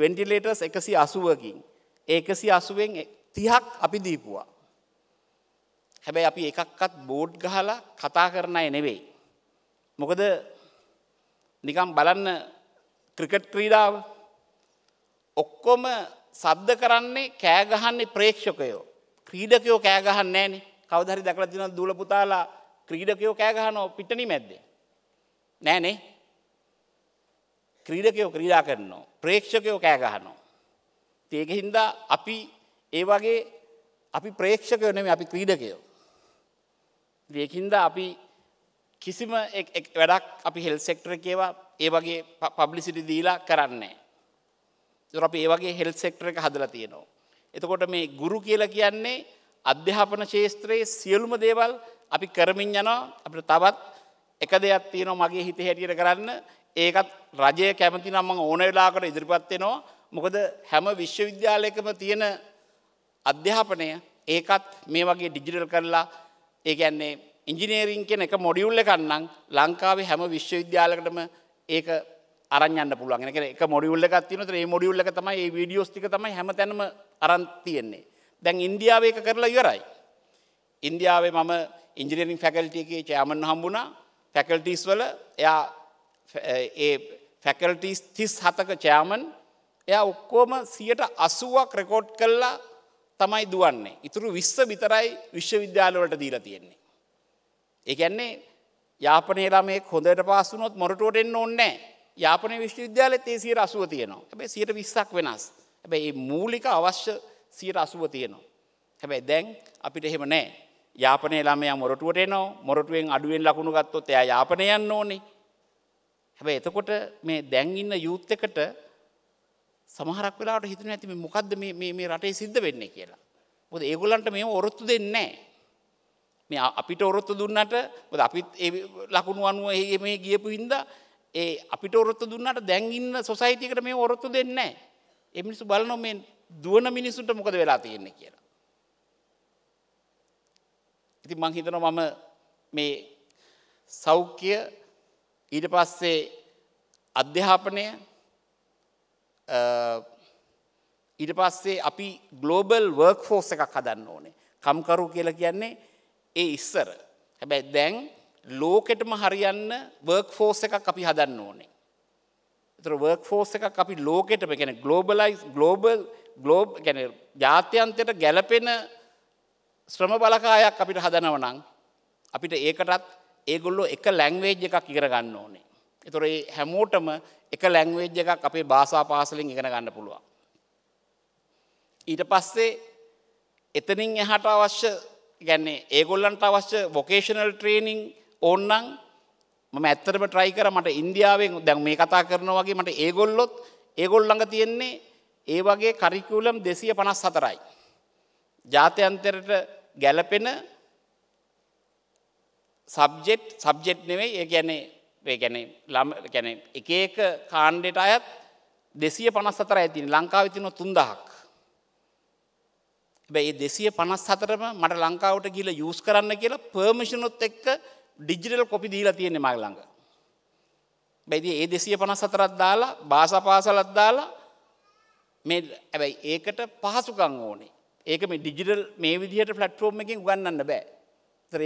වෙන්ටිලේටර්ස් එකසි අසුවකින් ඒකසි අසුවෙන් තිහක් අපි දීපුවා. හැබැයි අපි එකක්කත් බෝඩ් ගහලා කතා කරන අය නෙවෙයි. මොකද නිකම් බලන්න ක්‍රිකට් ක්‍රීඩාව ඔක්කොම සබ්ද කරන්නේ කෑගහන්නේ ප්‍රේක්ෂකයෝ. ක්‍රීඩකයෝ කෑගහන්න ෑනේ කවදරි දකළ තින දුල පුතාලා ක්‍රීඩකයෝ කෑගහනෝ පිටනි මැද්දේ. නෑනේ ක්‍රීඩකයෝ ක්‍රීඩා කරනවා. ප්‍රේක්ෂකයෝ කෑගහනෝ. ඒක හින්දා අපි ඒ වගේ අපි ප්‍රේක්ෂකයෝ නෙමේ අපි ක්‍රීඩකයෝ. ඒකින්ද අපි කිසිම වැඩක් අපි හෙල් සෙක්ටර කියවා ඒ වගේ පබ්ලිසිටි දීලා කරන්නේ. අපි ඒ වගේ හෙල් සෙක්ටර එක හදලා තියෙනවා. එතකොට මේ ගුරු කියලා කියන්නේ අධ්‍යාපන ශේත්‍රයේ සියලුම දේවල් අපි කරමින් යනවා අපට තවත් එක දෙයක් තියෙනවා මගේ හිත හැටියට කරන්න ඒකත් රජය කැමති නම් මම ඕන වෙලාවකට ඉදිරිපත් වෙනවා මොකද හැම විශ්වවිද්‍යාලයකම තියෙන අධ්‍යාපනය ඒකත් මේ වගේ ඩිජිටල් කරලා ඒ කියන්නේ ඉංජිනේරින් කියන එක මොඩියුල් එකක් නම් ලංකාවේ හැම විශ්වවිද්‍යාලයකටම ඒක අරන්න පුළුවන් එක එක මොඩියුල්ල එකක් තියෙන ඒ මොඩියුල්ල එක තමයි මේ වීඩියෝස් ටික තමයි හැමතැනම අරන් තියෙන්නේ. දැන් ඉන්දියාවේ එක කරලා ඉවරයි. ඉන්දියාවේ මම ඉන්ජිනේරින් ෆැකල්ටි එකේ චේයර්මන් හම්බුණා. ෆැකල්ටිස් වල එයා ඒ ෆැකල්ටිස් 37ක චේයර්මන් එයා ඔක්කොම 80ක් රෙකෝඩ් කළා තමයි දුවන්නේ. ඉතුරු 20 විතරයි විශ්වවිද්‍යාල වලට දීලා තියෙන්නේ. ඒ කියන්නේ යාපනයේ ළමයෙක් හොඳට පාස් වුණොත් මොරටුවට එන්න ඕනේ නැහැ. යාපන විශ්වවිද්‍යාලෙත් ඒ සියයට අසුව තියෙනවා හැබැයි සියයට විස්සක් වෙනස් හැබැයි ඒ මූලික අවශ්‍ය සියයට අසුව තියෙනවා. හැබැයි දැන් අපිට එහෙම නෑ යාපනය ළමයා මොරටුවට එනෝ මොරටුවෙන් අඩුවෙන් ලකුණු ගත්තොත් එයා යාපනය යන්න ඕනේ. හැබැයි එතකොට මේ දැන් ඉන්න යූත් එකට සමහරක් වෙලාවට හිතෙනවා ඇති මේ මොකද්ද මේ මේ මේ රටේ සිද්ධ වෙන්නේ කියලා. මොකද ඒගොල්ලන්ට මේව ඔරොත්තු දෙන්නේ නැහැ. මේ අපිට ඔරොත්තු දුන්නට මොකද අපිත් ඒ ලකුණු අනුව මේ ගියපු හින්දා ඒ අපිට ඔරොත්තු දුන්නට දැන්ඉන්න සොසයිතිකට මේ ඔරොත්තු දෙන්න. එමිනිසු බලනො මේ දුවන මිනිසුන්ට මොකද වෙලා තියෙන්නේ කියලා. ඉති මංහිතන මම මේ සෞඛ්‍ය ඊට පස්සේ අධ්‍යාපනය ඊට පස්සේ අපි ගලෝබල් වර්ක් ෆෝස එකක් හදන්න ඕනේ කම්කරු කියලා කියන්නේ ඒ ඉස්සර හැබැයි දැන් ලෝකෙටම හරියන්න වර්ක් ෆෝස් එකක් අපි හදන්න ඕනේ. එතර වර්ක් ෆෝස් එකක් අපි ලෝකෙටම ගැන ගලෝබලයිස් ගලෝබල් ගලෝබ් ගැන ජාත්‍යන්තයට ගැලපෙන ශ්‍රම බලකායක් අපිට හදනවනං අපිට ඒකටත් ඒගොල්ලෝ එක ලැංවේජ් එකක් ඉගෙන ගන්න ඕනේ. එතොරේ හැමෝටම එක ලැංවේජ් එකක් අපේ භාසා පාසලින් ඉගෙන ගන්න පුළුවන්. ඊට පස්සේ එතනින් එහට අවශ්‍ය ගැන්නේ ඒගොල්ලන්ට අවශ්‍ය වොකේෂනල් ට්‍රේනිං ඕන්නං මම ඇත්තරම ට්‍රයි කර මට ඉන්දියාවෙන් දැන් මේ කතා කරනවාගේ මට ඒගොල්ලොත් ඒගොල්ලඟ තියෙන්නේ ඒ වගේ කරිකුලම් දෙසිය පනස් හතරයි. ජාතයන්තරට ගැලපෙන සබ්ජෙට් සබ්ජෙට් නෙවෙයි ඒ ගැනේ ගැන ලම ගැන එක ඒක කාණ්ඩෙට අයත් දෙසිය පනස් හතර ඇතින් ලංකාව තින තුන්දහක්. බැයි දෙසිය පනස් හතරම මට ලංකාවට ගිල යස් කරන්න කියලා පර්මිෂණොත් එක්ක ඩිජිටල් කොපි දීලා තියෙන්නේ මයි ළඟ. බැයිති ඒ දෙසිය පනස් සතරත් දාලා භාසපාසලත් දාලා මේ ඇබැයි ඒකට පහසුකං ඕනේ ඒක මේ ඩිජිටල් මේ විදිහට ෆලට්ෆෝර්ම් එකින් ගන්නන්න බෑ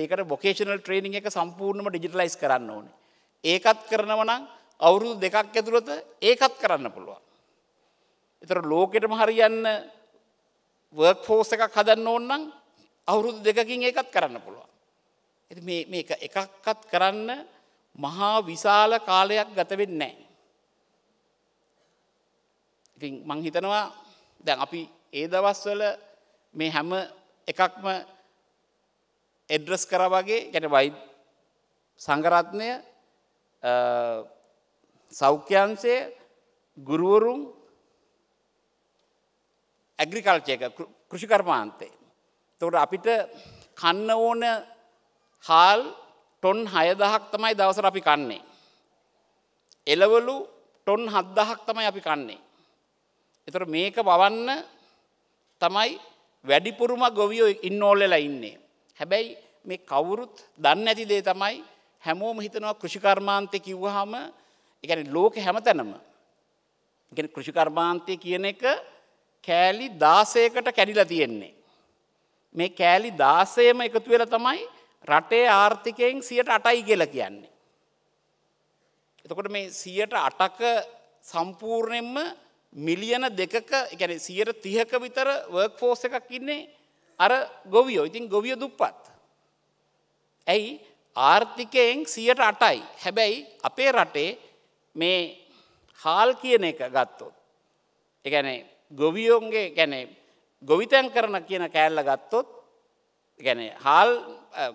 ඒකට බොකේෂනල් ට්‍රේනිින් එක සම්පූර්ණම ඩිජිටලයිස් කරන්න ඕනේ ඒකත් කරනවනම් අවුරුදු දෙකක් ඇතුළත ඒකත් කරන්න පුළුවන්. එතර ලෝකෙටම හරියන්න වර්ක් ෆෝස් එකක් හදන්න ඕන්නම් අවුරුදු දෙකකින් ඒකත් කරන්න පුළුවන්. මේක එකක්කත් කරන්න මහා විශාල කාලයක් ගතවෙන්න නෑ. මංහිතනවා දැන් අපි ඒ දවස්වල මේ හැම එකක්ම එඩ්‍රස් කර වගේ ගැන වයි සංගරත්නය සෞඛ්‍යන්සය ගුරුවරුම් ඇග්‍රිකල්චයක කෘෂිකර්මාන්තේ. තොට අපිට කන්න ඕන හාල් ටොන් හයදහක් තමයි දවසර අපි කන්නේ. එලවලු ටොන් හද්දහක් තමයි අපි කන්නේ. එතර මේක බවන්න තමයි වැඩිපුරුම ගොවියෝ ඉන්නෝල්ලලා ඉන්නේ. හැබැයි මේ කවුරුත් දන්න ඇති දේ තමයි හැමෝම හිතනවා කෘෂිකර්මාන්තය කිව්වහම එකන ලෝක හැමතැනම. ගැන කෘෂිකර්මාන්තය කියන එක කෑලි දාසයකට කැඩිලා තියෙන්නේ. මේ කෑලි දාසයම එකතු වෙලා තමයි රටේ ආර්ථිකයෙන් සියට අටයි කියල කියන්නේ. එතකොට මේ සියට අටක සම්පූර්ණයෙන්ම මිලියන දෙකක එකැන සියට තිහක විතර වර්ක් ෆෝස් එකක් ඉන්නේ අර ගොවියෝ ඉතින් ගොවිය දුප්පත්. ඇයි ආර්ථිකයෙන් සියට අටයි හැබැයි අපේ රටේ මේ හාල් කියන එක ගත්තොත්. එකැනේ ගොවියෝන්ගේ ගැනේ ගොවිතැන් කරන කියන කෑල්ල ගත්තොත් ගැන හාල්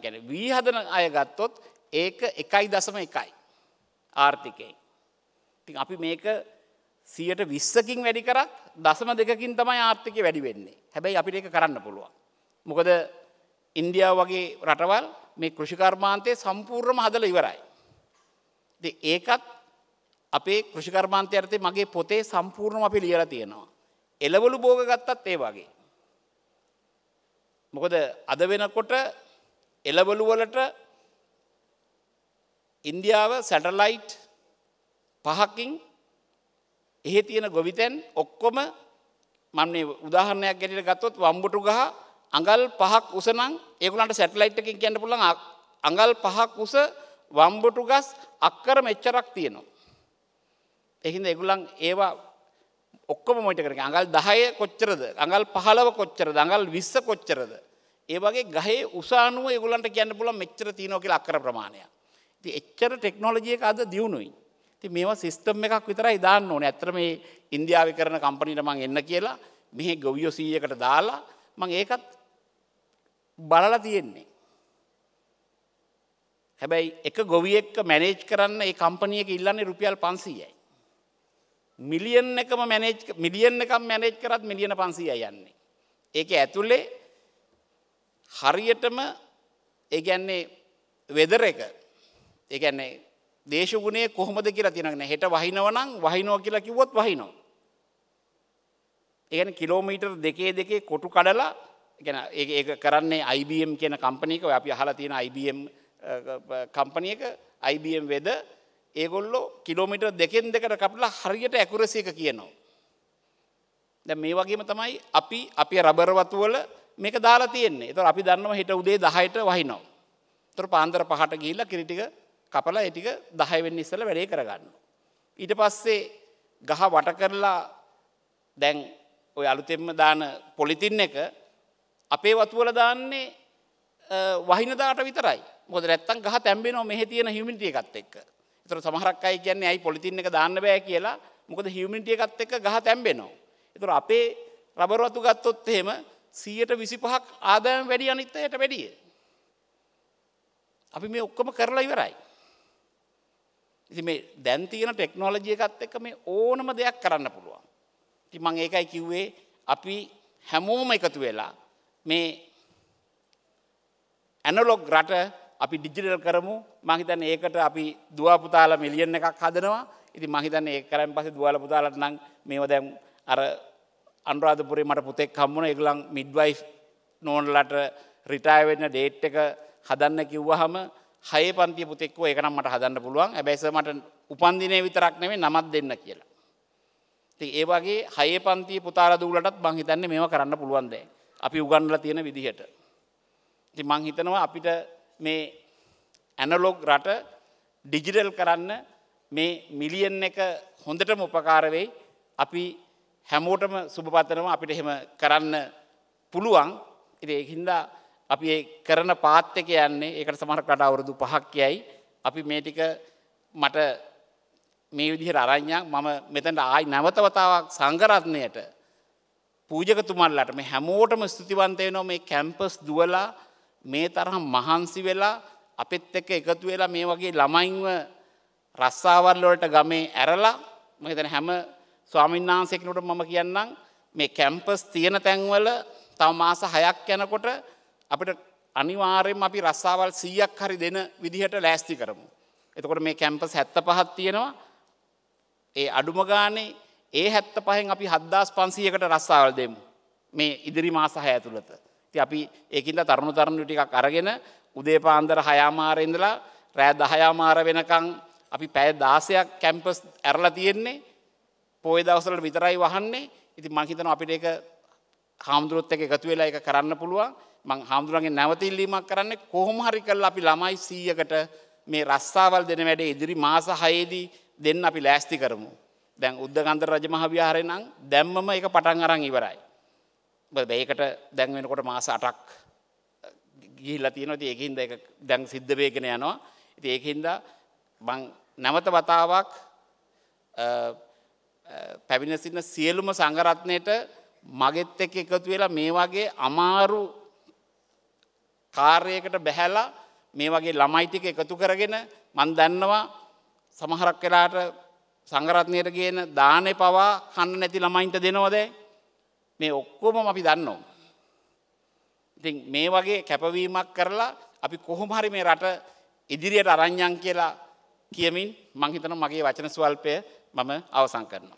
ගැන වීහදන අය ගත්තොත් ඒක එකයි දසම එකයි ආර්ථිකයෙන්. ති අපි මේක සියට විස්සකින් වැඩි කරත් දසම දෙකින් තමයි ආර්ථිකය වැඩි වෙන්නේ හැබැයි අපිට එක කරන්න පුළුවන්. මොකද ඉන්දියාව වගේ රටවල් මේ කෘෂිකර්මාන්තය සම්පූර්ණම හදල ඉවරයි. ඒකත් අපේ කෘෂිකර්මාන්තය ඇතේ මගේ පොතේ සම්පූර්ණම අපි ලියර තියෙනවා. එලවලු බෝග ගත්තත් ඒ වගේ. මොකද අද වෙනකොට එලවලුවලට ඉන්දියාව සැටලයිට් පහකින් එහෙ තියෙන ගොවිතැන් ඔක්කොම මන්නේ උදාහරණයක් ගැට ගත්තොත් වම්බුටු ගහ අඟල් පහක් උසනං ඒකුලන්ට සැටලයිට්කින් කියන්න පුළන් අඟල් පහක් උස වම්බොටු ගස් අක්කර මෙච්චරක් තියෙනවා. එහින්ද එගුලන් ඒවා ඔක්කොම මොට කරන අඟල් දහය කොච්චරද අඟල් පහලව කොච්චරද අඟල් විස්ස කොච්චරද. ඒ වගේ ගහේ උසානුව ඒගුලන්ට කියන්න පුල මෙච්චර තියනෝකෙ අක්කර ප්‍රමාණය. ති එච්චර ටෙක්නෝලජියක අද දියුණුයි. ති මේවා සිිස්ටම් එකක් විතර ඉදාන්න ඕන ඇතර මේ ඉන්දියාව කරන කම්පනීට මං එන්න කියලා මෙහෙ ගොවියෝ සීයකට දාලා මං ඒකත් බලලා තියෙන්නේ. හැබැයි එක ගොවියෙක්ක මැනේජ් කරන්න ඒ කම්පනියක ඉල්ලන්නේ රුපියල් පන්සීයයි. මිලියන් එකම මැනේජ් මිලියන් එකම් මැනේජ් කරත් මිලියන පන්සිය යන්නේ. ඒක ඇතුලේ හරියටම ඒගැන්නේ වෙදර එක ඒගැන්නේ දේශගුණේ කොහොමද කියලා තිනගෙන හෙට වහිනවනම් වහිනෝ කියලා කිව්වොත් වහිනෝ. ඒගැන කිලෝමීටර් දෙකේ දෙකේ කොටු කඩලා ගැන ඒ කරන්නේ IBM කියන කම්පනීක අපි අහලා තියෙන IBM කම්පනියක IBM වෙද ඒගොල්ලෝ කිලෝමිට දෙකෙන් දෙකට කපලා හරියට ඇකුරසි එක කියනවා. දැ මේ වගේම තමයි අපි අපි රබරවතුවල මේක දාලා තියන්නේ තො අපි දන්නව හිට උදේ දහයට වහිනෝ. තොර පාන්දර පහට ගිල්ල කිරිටික කපලා එටික දහයවෙන්න ඉස්සල වැඩේ කරගන්න. ඊට පස්සේ ගහ වට කරලා දැන් ඔය අලුතෙම දාන පොලිතින් එක අපේ වතුවල දාන්නේ වහිනදාට විතරයි මොද රැත්තන් ගහ තැම්බෙනෝ මෙහ තියෙන හිමිටිය එකත් එක්ක එතර සමහරක් අයි කියන්නේ ඇයි පොලිතින් එක දාන්න බෑ කියලා මොකද හියමිටිය එකත් එක්ක ගහ තැම්බෙනවා. එතුර අපේ රබරවතු ගත්තොත් එහෙම සීයට විසි පහක් ආදායම් වැඩි අනිත්තයට වැඩිය. අපි මේ ඔක්කොම කරලා ඉවරයි. ඉති මේ දැන්තියන ටෙක්නෝලජිය එකත් එක මේ ඕනම දෙයක් කරන්න පුළුවන්. ති මං ඒකයි කිව්වේ අපි හැමෝම එකතු වෙලා මේ ඇනලොග් රට අපි ඩිජිටල් කරමු මහිතන් ඒකට අපි දවාපුතාල මිලියන එකක් හදනවා ඉති මහිතන් ඒ කරම් පස දවාල පුතාලට නං මේව දැන් අර අන්රාධපුරේ මට පුතෙක් කම්මුණ එකගලන් මිඩ්වයි් නෝන්ලට රිටායවෙන්න ඩේට් එක හදන්න කිව්වහම හය පන්ති පුතෙක්ව එකනම් මට හදන්න පුළුවන් ඇබැස මට උපන්දිනය විතරක් නෙවේ නමත් දෙන්න කියලා. ති ඒවාගේ හය පන්ති පුතාර දූලටත් බංහිතන්නේ මේම කරන්න පුළුවන්දේ. අපි උගන්නල තියෙන විදිහට. ති මංහිතනවා අපිට මේ ඇනලොග් රට ඩිජිටල් කරන්න මේ මිලියන් එක හොඳට මොපකාරවෙයි අපි හැමෝටම සුභපතනම අපිට එහෙම කරන්න පුළුවන් ඉදේහින්දා අපි කරන පාත්තක යන්නේ ඒකට සමහරකට අවුරුදු පහක් යයි අපි මේ ටික මට මේ විදිහ අරං්ඥක් මම මෙතැට ආයි නැවතවතාවක් සංගරත්නයට පූජකතුමල්ලට මේ හැමෝටම ස්තුතිවන්තය නො මේ කැම්පස් දුවලා මේ තරම් මහන්සි වෙලා අපිත් එක්ක එකතු වෙලා මේ වගේ ළමයින්ව රස්සාවල් වලට ගමේ ඇරලා මම හිතන්නේ හැම ස්වාමීන් වහන්සේ කෙනෙකුට මම කියන්නම් මේ කැම්පස් තියෙන තැන්වල තව මාස 6ක් යනකොට අපිට අනිවාර්යෙන්ම අපි රස්සාවල් 100ක් හරි දෙන විදිහට ලෑස්ති කරමු. එතකොට මේ කැම්පස් 75ක් තියෙනවා. ඒ අඩුම ගානේ ඒ 75න් අපි 7500කට රස්සාවල් දෙමු. මේ ඉදිරි මාස 6 ඇතුළත. අපි ඒකින්ද තරුණු තරුණු ටිකක් අරගෙන උදේ පාන්දර හයාමාරඉඳලා රෑ දහයාමාර වෙනකං අපි පැය දාසයක් කැම්පස් ඇරලා තියෙන්නේ පෝය දවසලට විතරයි වහන්නේ ඉති මංහිතන අපිට එක හාමුදුරුවොත් එක එකතු වෙලා එක කරන්න පුළුවන් මං හාමුදුරුවන්ගේ නැවතිල්ලීමක් කරන්න කොහොම හරි කල් අපි ළමයි සීයකට මේ රස්සාවල් දෙන වැඩේ ඉදිරි මාස හයේදී දෙන්න අපි ලෑස්ති කරමු. දැන් උද්දගන්ධ රජමහවිහාරය නම් දැම්මම එක පටන් අරන් ඉවරයි. ඒකට දැන් වෙනකොට මාස අටක් ගිහිල්ලා තියෙනවා ඉතින් ඒකින්ද ඒක දැන් සිද්ධ වෙගෙන යනවා ඉතින් ඒකින්ද මං නැවත වතාවක් පැමිණ සිටින සියලුම සංඝරත්නයට මගෙත් එක්ක එකතු වෙලා මේ වගේ අමාරු කාර්යයකට බැහැලා මේ වගේ ළමයි ටික එකතු කරගෙන මං දන්නවා සමහරක් වෙලාට සංඝරත්නයට ගේන දානේ පවා කන්න නැති ළමයින්ට දෙනවද මේ ඔක්කොම අපි දන්නවා. ඉතින් මේ වගේ කැපවීමක් කරලා අපි කොහොම හරි මේ රට ඉදිරියට අරං්ඥන් කියලා කියමින් මංහිතන මගේ වචන ස්වල්පය මම අවසං කරනවා.